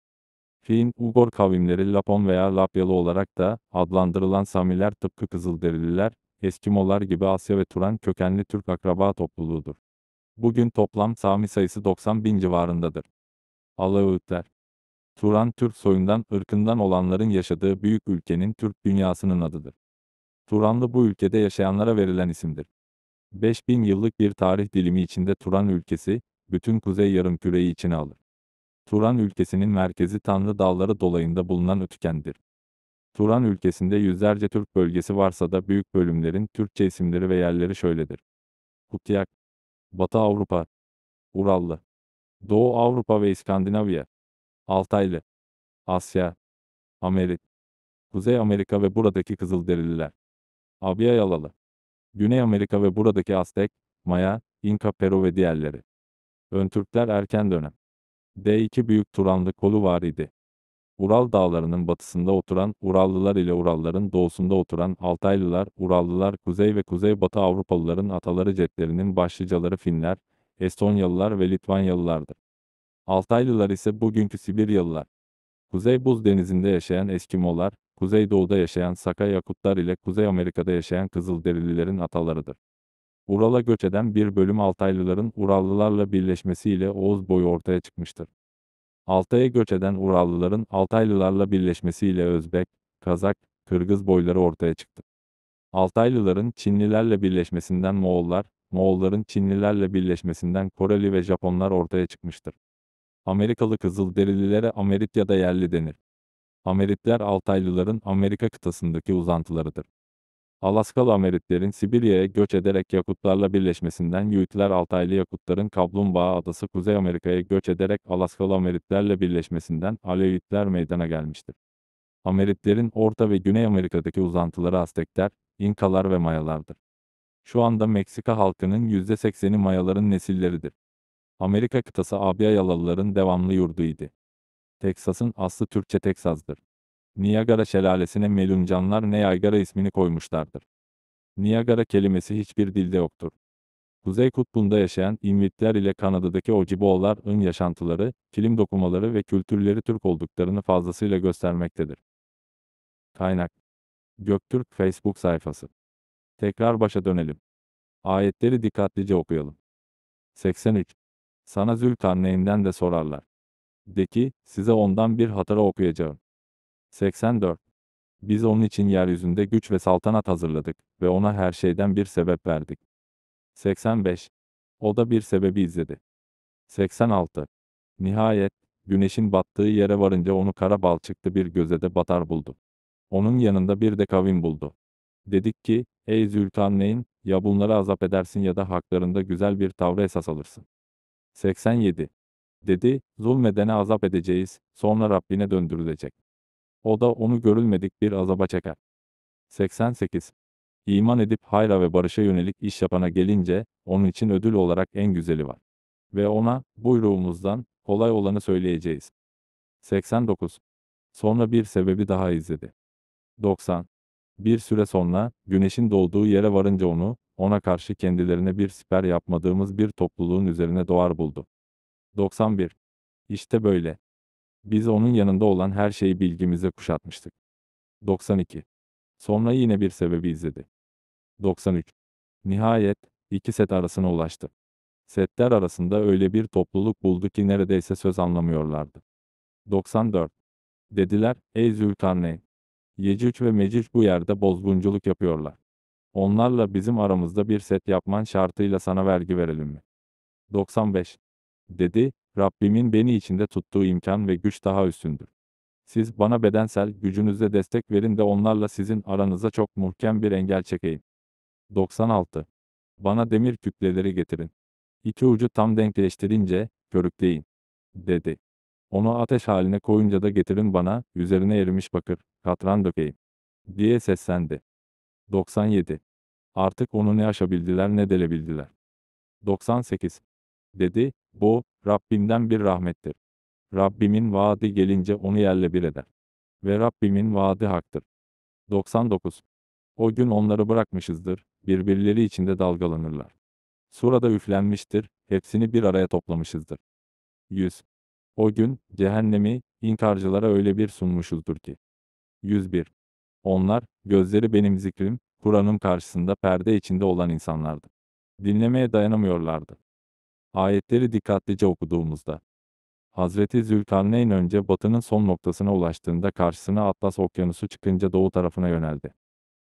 Fin-Ugor kavimleri Lapon veya Lapyalı olarak da adlandırılan Samiler tıpkı Kızılderililer, Eskimolar gibi Asya ve Turan kökenli Türk akraba topluluğudur. Bugün toplam Sami sayısı 90 bin civarındadır. Alaağıtlar. Turan Türk soyundan, ırkından olanların yaşadığı büyük ülkenin Türk dünyasının adıdır. Turanlı bu ülkede yaşayanlara verilen isimdir. 5000 yıllık bir tarih dilimi içinde Turan ülkesi, bütün kuzey yarımküreyi içine alır. Turan ülkesinin merkezi Tanrı Dağları dolayında bulunan Ötüken'dir. Turan ülkesinde yüzlerce Türk bölgesi varsa da büyük bölümlerin Türkçe isimleri ve yerleri şöyledir. Kutyak, Batı Avrupa, Urallı, Doğu Avrupa ve İskandinavya, Altaylı, Asya, Amerik, Kuzey Amerika ve buradaki Kızılderililer, Abiyayalalı, Güney Amerika ve buradaki Aztek, Maya, İnka, Peru ve diğerleri. Öntürkler erken dönem. D2 büyük Turanlı kolu var idi. Ural dağlarının batısında oturan Urallılar ile Uralların doğusunda oturan Altaylılar, Urallılar, Kuzey ve Kuzeybatı Avrupalıların ataları cetlerinin başlıcaları Finler, Estonyalılar ve Litvanyalılardır. Altaylılar ise bugünkü Sibiryalılar. Kuzey Buz Denizi'nde yaşayan Eskimolar, Kuzeydoğu'da yaşayan Saka Yakutlar ile Kuzey Amerika'da yaşayan Kızılderililerin atalarıdır. Ural'a göç eden bir bölüm Altaylıların Urallılarla birleşmesiyle Oğuz boyu ortaya çıkmıştır. Altay'a göç eden Urallıların Altaylılarla birleşmesiyle Özbek, Kazak, Kırgız boyları ortaya çıktı. Altaylıların Çinlilerle birleşmesinden Moğollar, Moğolların Çinlilerle birleşmesinden Koreli ve Japonlar ortaya çıkmıştır. Amerikalı Kızılderililere Ameritya'da yerli denir. Ameritler Altaylıların Amerika kıtasındaki uzantılarıdır. Alaskalı Ameritlerin Sibirya'ya göç ederek Yakutlarla birleşmesinden Yüitler Altaylı Yakutların Kaplumbağa Adası Kuzey Amerika'ya göç ederek Alaskalı Ameritlerle birleşmesinden Alevitler meydana gelmiştir. Ameritlerin Orta ve Güney Amerika'daki uzantıları Aztekler, İnkalar ve Mayalardır. Şu anda Meksika halkının %80'i Mayaların nesilleridir. Amerika kıtası Abyayalıların devamlı yurduydu. Teksas'ın aslı Türkçe Teksas'dır. Niagara şelalesine meluncanlar ne ismini koymuşlardır. Niagara kelimesi hiçbir dilde yoktur. Kuzey Kutbu'nda yaşayan İnvitler ile Kanada'daki Ojibwalar'ın yaşantıları, film dokumaları ve kültürleri Türk olduklarını fazlasıyla göstermektedir. Kaynak Göktürk Facebook sayfası Tekrar başa dönelim. Ayetleri dikkatlice okuyalım. 83. Sana Zülkarneyn'den de sorarlar. De ki, size ondan bir hatara okuyacağım. 84. Biz onun için yeryüzünde güç ve saltanat hazırladık ve ona her şeyden bir sebep verdik. 85. O da bir sebebi izledi. 86. Nihayet, güneşin battığı yere varınca onu kara balçıklı bir gözede batar buldu. Onun yanında bir de kavim buldu. Dedik ki, ey Zülkarneyn, ya bunları azap edersin ya da haklarında güzel bir tavrı esas alırsın. 87 dedi, zulmedene azap edeceğiz, sonra Rabbine döndürülecek. O da onu görülmedik bir azaba çeker. 88. İman edip hayra ve barışa yönelik iş yapana gelince, onun için ödül olarak en güzeli var. Ve ona, buyruğumuzdan, kolay olanı söyleyeceğiz. 89. Sonra bir sebebi daha izledi. 90. Bir süre sonra, güneşin doğduğu yere varınca onu, ona karşı kendilerine bir siper yapmadığımız bir topluluğun üzerine doğar buldu. 91. İşte böyle. Biz onun yanında olan her şeyi bilgimize kuşatmıştık. 92. Sonra yine bir sebebi izledi. 93. Nihayet, iki set arasına ulaştı. Setler arasında öyle bir topluluk buldu ki neredeyse söz anlamıyorlardı. 94. Dediler, ey Zülkarneyn. Yecüc ve Mecüc bu yerde bozgunculuk yapıyorlar. Onlarla bizim aramızda bir set yapman şartıyla sana vergi verelim mi? 95 dedi, Rabbimin beni içinde tuttuğu imkan ve güç daha üstündür. Siz bana bedensel gücünüzle destek verin de onlarla sizin aranıza çok muhkem bir engel çekeyim. 96. Bana demir kütleleri getirin. İki ucu tam denkleştirince, körükleyin. Dedi. Onu ateş haline koyunca da getirin bana, üzerine erimiş bakır, katran dökeyim. Diye seslendi. 97. Artık onu ne aşabildiler ne delebildiler. 98. Dedi, bu, Rabbimden bir rahmettir. Rabbimin vaadi gelince onu yerle bir eder. Ve Rabbimin vaadi haktır. 99. O gün onları bırakmışızdır, birbirleri içinde dalgalanırlar. Surada üflenmiştir, hepsini bir araya toplamışızdır. 100. O gün, cehennemi, inkarcılara öyle bir sunmuşuzdur ki. 101. Onlar, gözleri benim zikrim, Kur'an'ın karşısında perde içinde olan insanlardı. Dinlemeye dayanamıyorlardı. Ayetleri dikkatlice okuduğumuzda, Hazreti Zülkarneyn önce batının son noktasına ulaştığında karşısına Atlas Okyanusu çıkınca doğu tarafına yöneldi.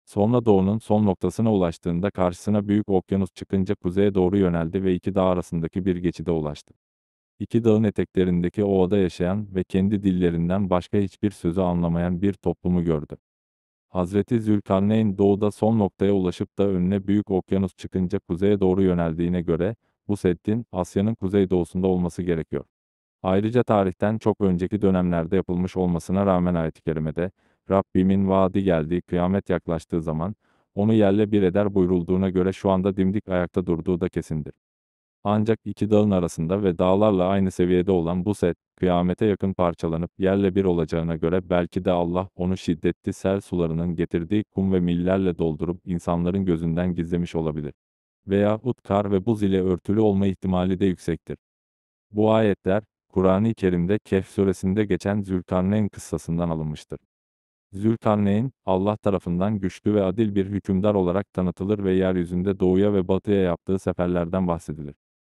Sonra doğunun son noktasına ulaştığında karşısına Büyük Okyanus çıkınca kuzeye doğru yöneldi ve iki dağ arasındaki bir geçide ulaştı. İki dağın eteklerindeki ovada yaşayan ve kendi dillerinden başka hiçbir sözü anlamayan bir toplumu gördü. Hazreti Zülkarneyn doğuda son noktaya ulaşıp da önüne Büyük Okyanus çıkınca kuzeye doğru yöneldiğine göre, bu settin, Asya'nın kuzeydoğusunda olması gerekiyor. Ayrıca tarihten çok önceki dönemlerde yapılmış olmasına rağmen ayet-i kerimede Rabbimin vaadi geldiği kıyamet yaklaştığı zaman onu yerle bir eder buyurulduğuna göre şu anda dimdik ayakta durduğu da kesindir. Ancak iki dağın arasında ve dağlarla aynı seviyede olan bu set, kıyamete yakın parçalanıp yerle bir olacağına göre belki de Allah onu şiddetli sel sularının getirdiği kum ve millerle doldurup insanların gözünden gizlemiş olabilir. Veya kar ve buz ile örtülü olma ihtimali de yüksektir. Bu ayetler, Kur'an-ı Kerim'de Kehf suresinde geçen Zülkarneyn kıssasından alınmıştır. Zülkarneyn, Allah tarafından güçlü ve adil bir hükümdar olarak tanıtılır ve yeryüzünde doğuya ve batıya yaptığı seferlerden bahsedilir.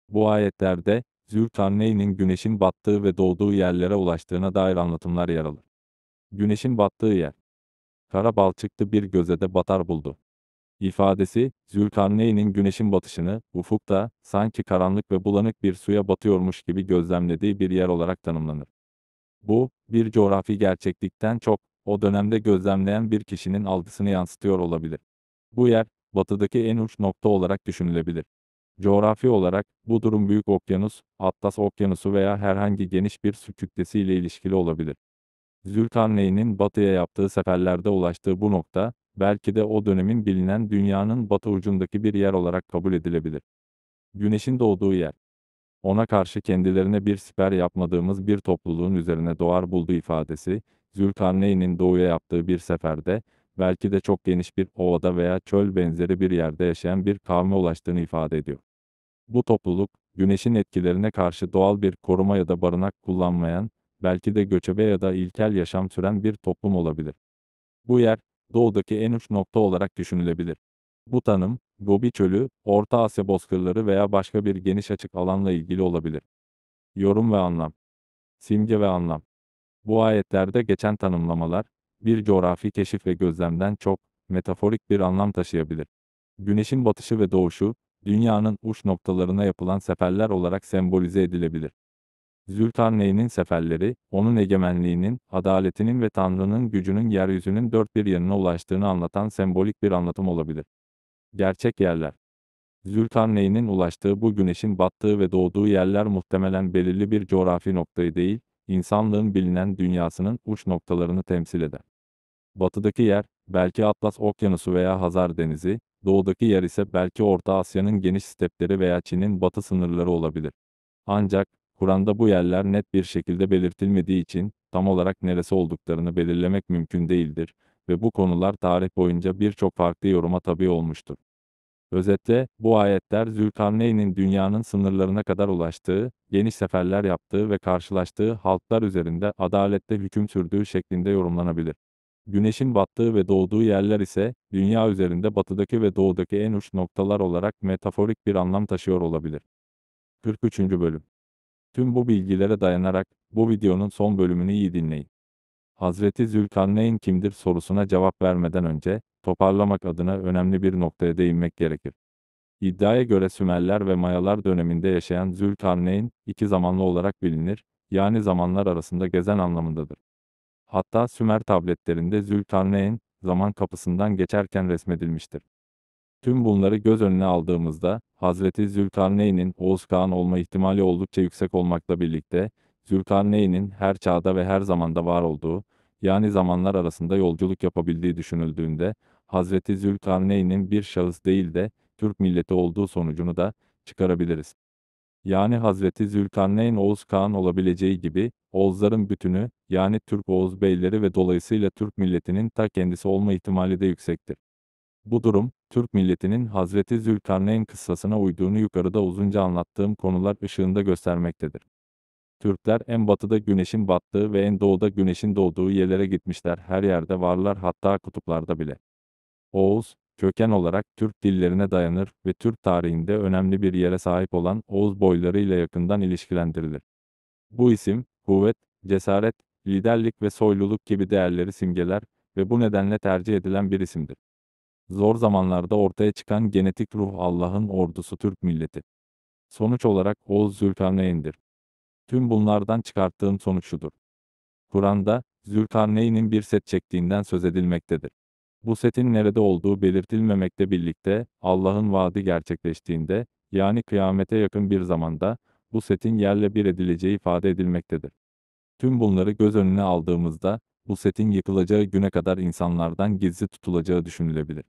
Bu ayetlerde, Zülkarneyn'in güneşin battığı ve doğduğu yerlere ulaştığına dair anlatımlar yer alır. Güneşin battığı yer. Kara balçıklı bir gözede batar buldu ifadesi, Zülkarneyn'in güneşin batışını, ufukta, sanki karanlık ve bulanık bir suya batıyormuş gibi gözlemlediği bir yer olarak tanımlanır. Bu, bir coğrafi gerçeklikten çok, o dönemde gözlemleyen bir kişinin algısını yansıtıyor olabilir. Bu yer, batıdaki en uç nokta olarak düşünülebilir. Coğrafi olarak, bu durum Büyük Okyanus, Atlas Okyanusu veya herhangi geniş bir su kütlesi ile ilişkili olabilir. Zülkarneyn'in batıya yaptığı seferlerde ulaştığı bu nokta, belki de o dönemin bilinen dünyanın batı ucundaki bir yer olarak kabul edilebilir. Güneşin doğduğu yer. Ona karşı kendilerine bir siper yapmadığımız bir topluluğun üzerine doğar buldu ifadesi, Zülkarneyn'in doğuya yaptığı bir seferde, belki de çok geniş bir ovada veya çöl benzeri bir yerde yaşayan bir kavme ulaştığını ifade ediyor. Bu topluluk, güneşin etkilerine karşı doğal bir koruma ya da barınak kullanmayan, belki de göçebe ya da ilkel yaşam süren bir toplum olabilir. Bu yer, doğudaki en uç nokta olarak düşünülebilir. Bu tanım, Gobi Çölü, Orta Asya bozkırları veya başka bir geniş açık alanla ilgili olabilir. Yorum ve anlam Simge ve anlam Bu ayetlerde geçen tanımlamalar, bir coğrafi keşif ve gözlemden çok, metaforik bir anlam taşıyabilir. Güneşin batışı ve doğuşu, dünyanın uç noktalarına yapılan seferler olarak sembolize edilebilir. Zültarneyn'in seferleri, onun egemenliğinin, adaletinin ve Tanrı'nın gücünün yeryüzünün dört bir yanına ulaştığını anlatan sembolik bir anlatım olabilir. Gerçek yerler Zülkarneyn'in ulaştığı bu güneşin battığı ve doğduğu yerler muhtemelen belirli bir coğrafi noktayı değil, insanlığın bilinen dünyasının uç noktalarını temsil eder. Batıdaki yer, belki Atlas Okyanusu veya Hazar Denizi, doğudaki yer ise belki Orta Asya'nın geniş stepleri veya Çin'in batı sınırları olabilir. Ancak, Kur'an'da bu yerler net bir şekilde belirtilmediği için tam olarak neresi olduklarını belirlemek mümkün değildir ve bu konular tarih boyunca birçok farklı yoruma tabi olmuştur. Özetle, bu ayetler Zülkarneyn'in dünyanın sınırlarına kadar ulaştığı, geniş seferler yaptığı ve karşılaştığı halklar üzerinde adalette hüküm sürdüğü şeklinde yorumlanabilir. Güneşin battığı ve doğduğu yerler ise, dünya üzerinde batıdaki ve doğudaki en uç noktalar olarak metaforik bir anlam taşıyor olabilir. 43. Bölüm Tüm bu bilgilere dayanarak, bu videonun son bölümünü iyi dinleyin. Hazreti Zülkarneyn kimdir sorusuna cevap vermeden önce, toparlamak adına önemli bir noktaya değinmek gerekir. İddiaya göre Sümerler ve Mayalar döneminde yaşayan Zülkarneyn, iki zamanlı olarak bilinir, yani zamanlar arasında gezen anlamındadır. Hatta Sümer tabletlerinde Zülkarneyn, zaman kapısından geçerken resmedilmiştir. Tüm bunları göz önüne aldığımızda, Hazreti Zülkarneyn'in Oğuz Kağan olma ihtimali oldukça yüksek olmakla birlikte, Zülkarneyn'in her çağda ve her zamanda var olduğu, yani zamanlar arasında yolculuk yapabildiği düşünüldüğünde, Hazreti Zülkarneyn'in bir şahıs değil de, Türk milleti olduğu sonucunu da çıkarabiliriz. Yani Hazreti Zülkarneyn Oğuz Kağan olabileceği gibi, Oğuzların bütünü, yani Türk Oğuz beyleri ve dolayısıyla Türk milletinin ta kendisi olma ihtimali de yüksektir. Bu durum, Türk milletinin Hazreti Zülkarneyn kıssasına uyduğunu yukarıda uzunca anlattığım konular ışığında göstermektedir. Türkler en batıda güneşin battığı ve en doğuda güneşin doğduğu yerlere gitmişler her yerde varlar hatta kutuplarda bile. Oğuz, köken olarak Türk dillerine dayanır ve Türk tarihinde önemli bir yere sahip olan Oğuz boyları ile yakından ilişkilendirilir. Bu isim, kuvvet, cesaret, liderlik ve soyluluk gibi değerleri simgeler ve bu nedenle tercih edilen bir isimdir. Zor zamanlarda ortaya çıkan genetik ruh Allah'ın ordusu Türk milleti. Sonuç olarak Oğuz Zülkarneyn'dir. Tüm bunlardan çıkarttığım sonuç şudur. Kur'an'da Zülkarneyn'in bir set çektiğinden söz edilmektedir. Bu setin nerede olduğu belirtilmemekte birlikte Allah'ın vaadi gerçekleştiğinde yani kıyamete yakın bir zamanda bu setin yerle bir edileceği ifade edilmektedir. Tüm bunları göz önüne aldığımızda bu setin yıkılacağı güne kadar insanlardan gizli tutulacağı düşünülebilir.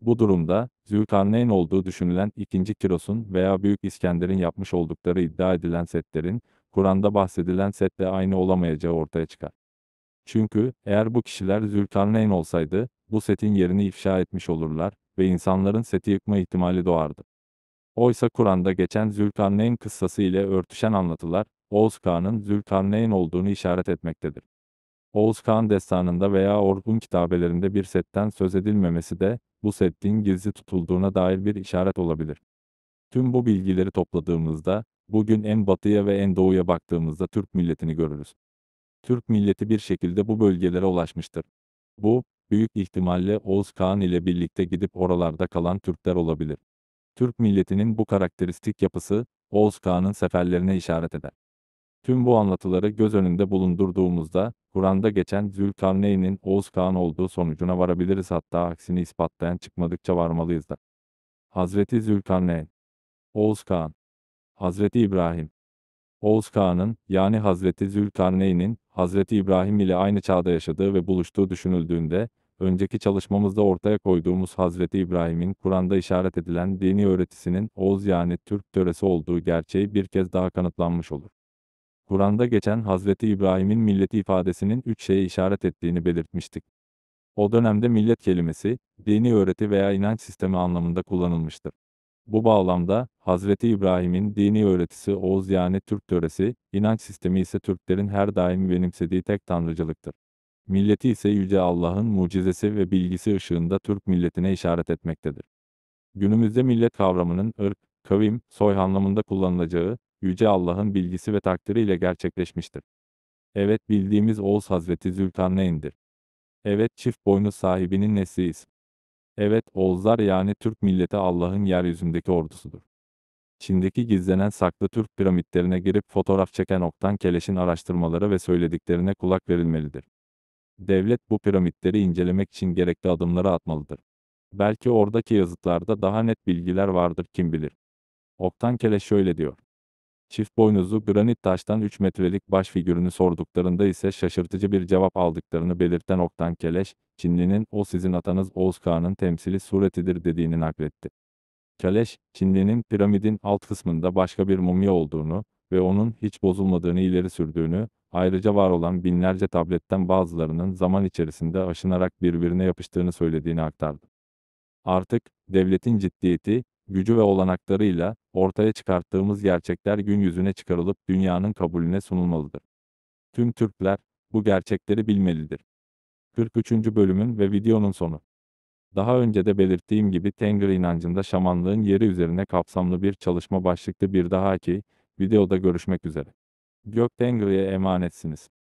Bu durumda, Zülkarneyn olduğu düşünülen ikinci Kiros'un veya Büyük İskender'in yapmış oldukları iddia edilen setlerin, Kur'an'da bahsedilen setle aynı olamayacağı ortaya çıkar. Çünkü, eğer bu kişiler Zülkarneyn olsaydı, bu setin yerini ifşa etmiş olurlar ve insanların seti yıkma ihtimali doğardı. Oysa Kur'an'da geçen Zülkarneyn kıssası ile örtüşen anlatılar, Oğuz Kağan'ın Zülkarneyn olduğunu işaret etmektedir. Oğuz Kağan destanında veya Orhun kitabelerinde bir setten söz edilmemesi de, bu setliğin gizli tutulduğuna dair bir işaret olabilir. Tüm bu bilgileri topladığımızda, bugün en batıya ve en doğuya baktığımızda Türk milletini görürüz. Türk milleti bir şekilde bu bölgelere ulaşmıştır. Bu, büyük ihtimalle Oğuz Kağan ile birlikte gidip oralarda kalan Türkler olabilir. Türk milletinin bu karakteristik yapısı, Oğuz Kağan'ın seferlerine işaret eder. Tüm bu anlatıları göz önünde bulundurduğumuzda, Kur'an'da geçen Zülkarneyn'in Oğuz Kağan olduğu sonucuna varabiliriz hatta aksini ispatlayan çıkmadıkça varmalıyız da. Hazreti Zülkarneyn, Oğuz Kağan, Hazreti İbrahim, Oğuz Kağan'ın yani Hazreti Zülkarneyn'in Hazreti İbrahim ile aynı çağda yaşadığı ve buluştuğu düşünüldüğünde, önceki çalışmamızda ortaya koyduğumuz Hazreti İbrahim'in Kur'an'da işaret edilen dini öğretisinin Oğuz yani Türk töresi olduğu gerçeği bir kez daha kanıtlanmış olur. Kur'an'da geçen Hazreti İbrahim'in milleti ifadesinin üç şeye işaret ettiğini belirtmiştik. O dönemde millet kelimesi, dini öğreti veya inanç sistemi anlamında kullanılmıştır. Bu bağlamda, Hazreti İbrahim'in dini öğretisi Oğuz yani Türk töresi, inanç sistemi ise Türklerin her daim benimsediği tek tanrıcılıktır. Milleti ise Yüce Allah'ın mucizesi ve bilgisi ışığında Türk milletine işaret etmektedir. Günümüzde millet kavramının ırk, kavim, soy anlamında kullanılacağı, Yüce Allah'ın bilgisi ve takdiriyle gerçekleşmiştir. Evet bildiğimiz Oğuz Hazreti Zülkarneyn'dir. Evet çift boynu sahibinin nesliyiz. Evet Oğuzlar yani Türk milleti Allah'ın yeryüzündeki ordusudur. Çin'deki gizlenen saklı Türk piramitlerine girip fotoğraf çeken Oktan Keleş'in araştırmaları ve söylediklerine kulak verilmelidir. Devlet bu piramitleri incelemek için gerekli adımları atmalıdır. Belki oradaki yazıtlarda daha net bilgiler vardır kim bilir. Oktan Keleş şöyle diyor. Çift boynuzlu granit taştan 3 metrelik baş figürünü sorduklarında ise şaşırtıcı bir cevap aldıklarını belirten Oktan Keleş, Çinli'nin o sizin atanız Oğuz temsili suretidir dediğini nakletti. Keleş, Çinli'nin piramidin alt kısmında başka bir mumya olduğunu ve onun hiç bozulmadığını ileri sürdüğünü, ayrıca var olan binlerce tabletten bazılarının zaman içerisinde aşınarak birbirine yapıştığını söylediğini aktardı. Artık, devletin ciddiyeti, gücü ve olanaklarıyla ortaya çıkarttığımız gerçekler gün yüzüne çıkarılıp dünyanın kabulüne sunulmalıdır. Tüm Türkler bu gerçekleri bilmelidir. 43. bölümün ve videonun sonu. Daha önce de belirttiğim gibi Tengri inancında şamanlığın yeri üzerine kapsamlı bir çalışma başlıklı bir daha ki videoda görüşmek üzere. Gök Tengri'ye emanetsiniz.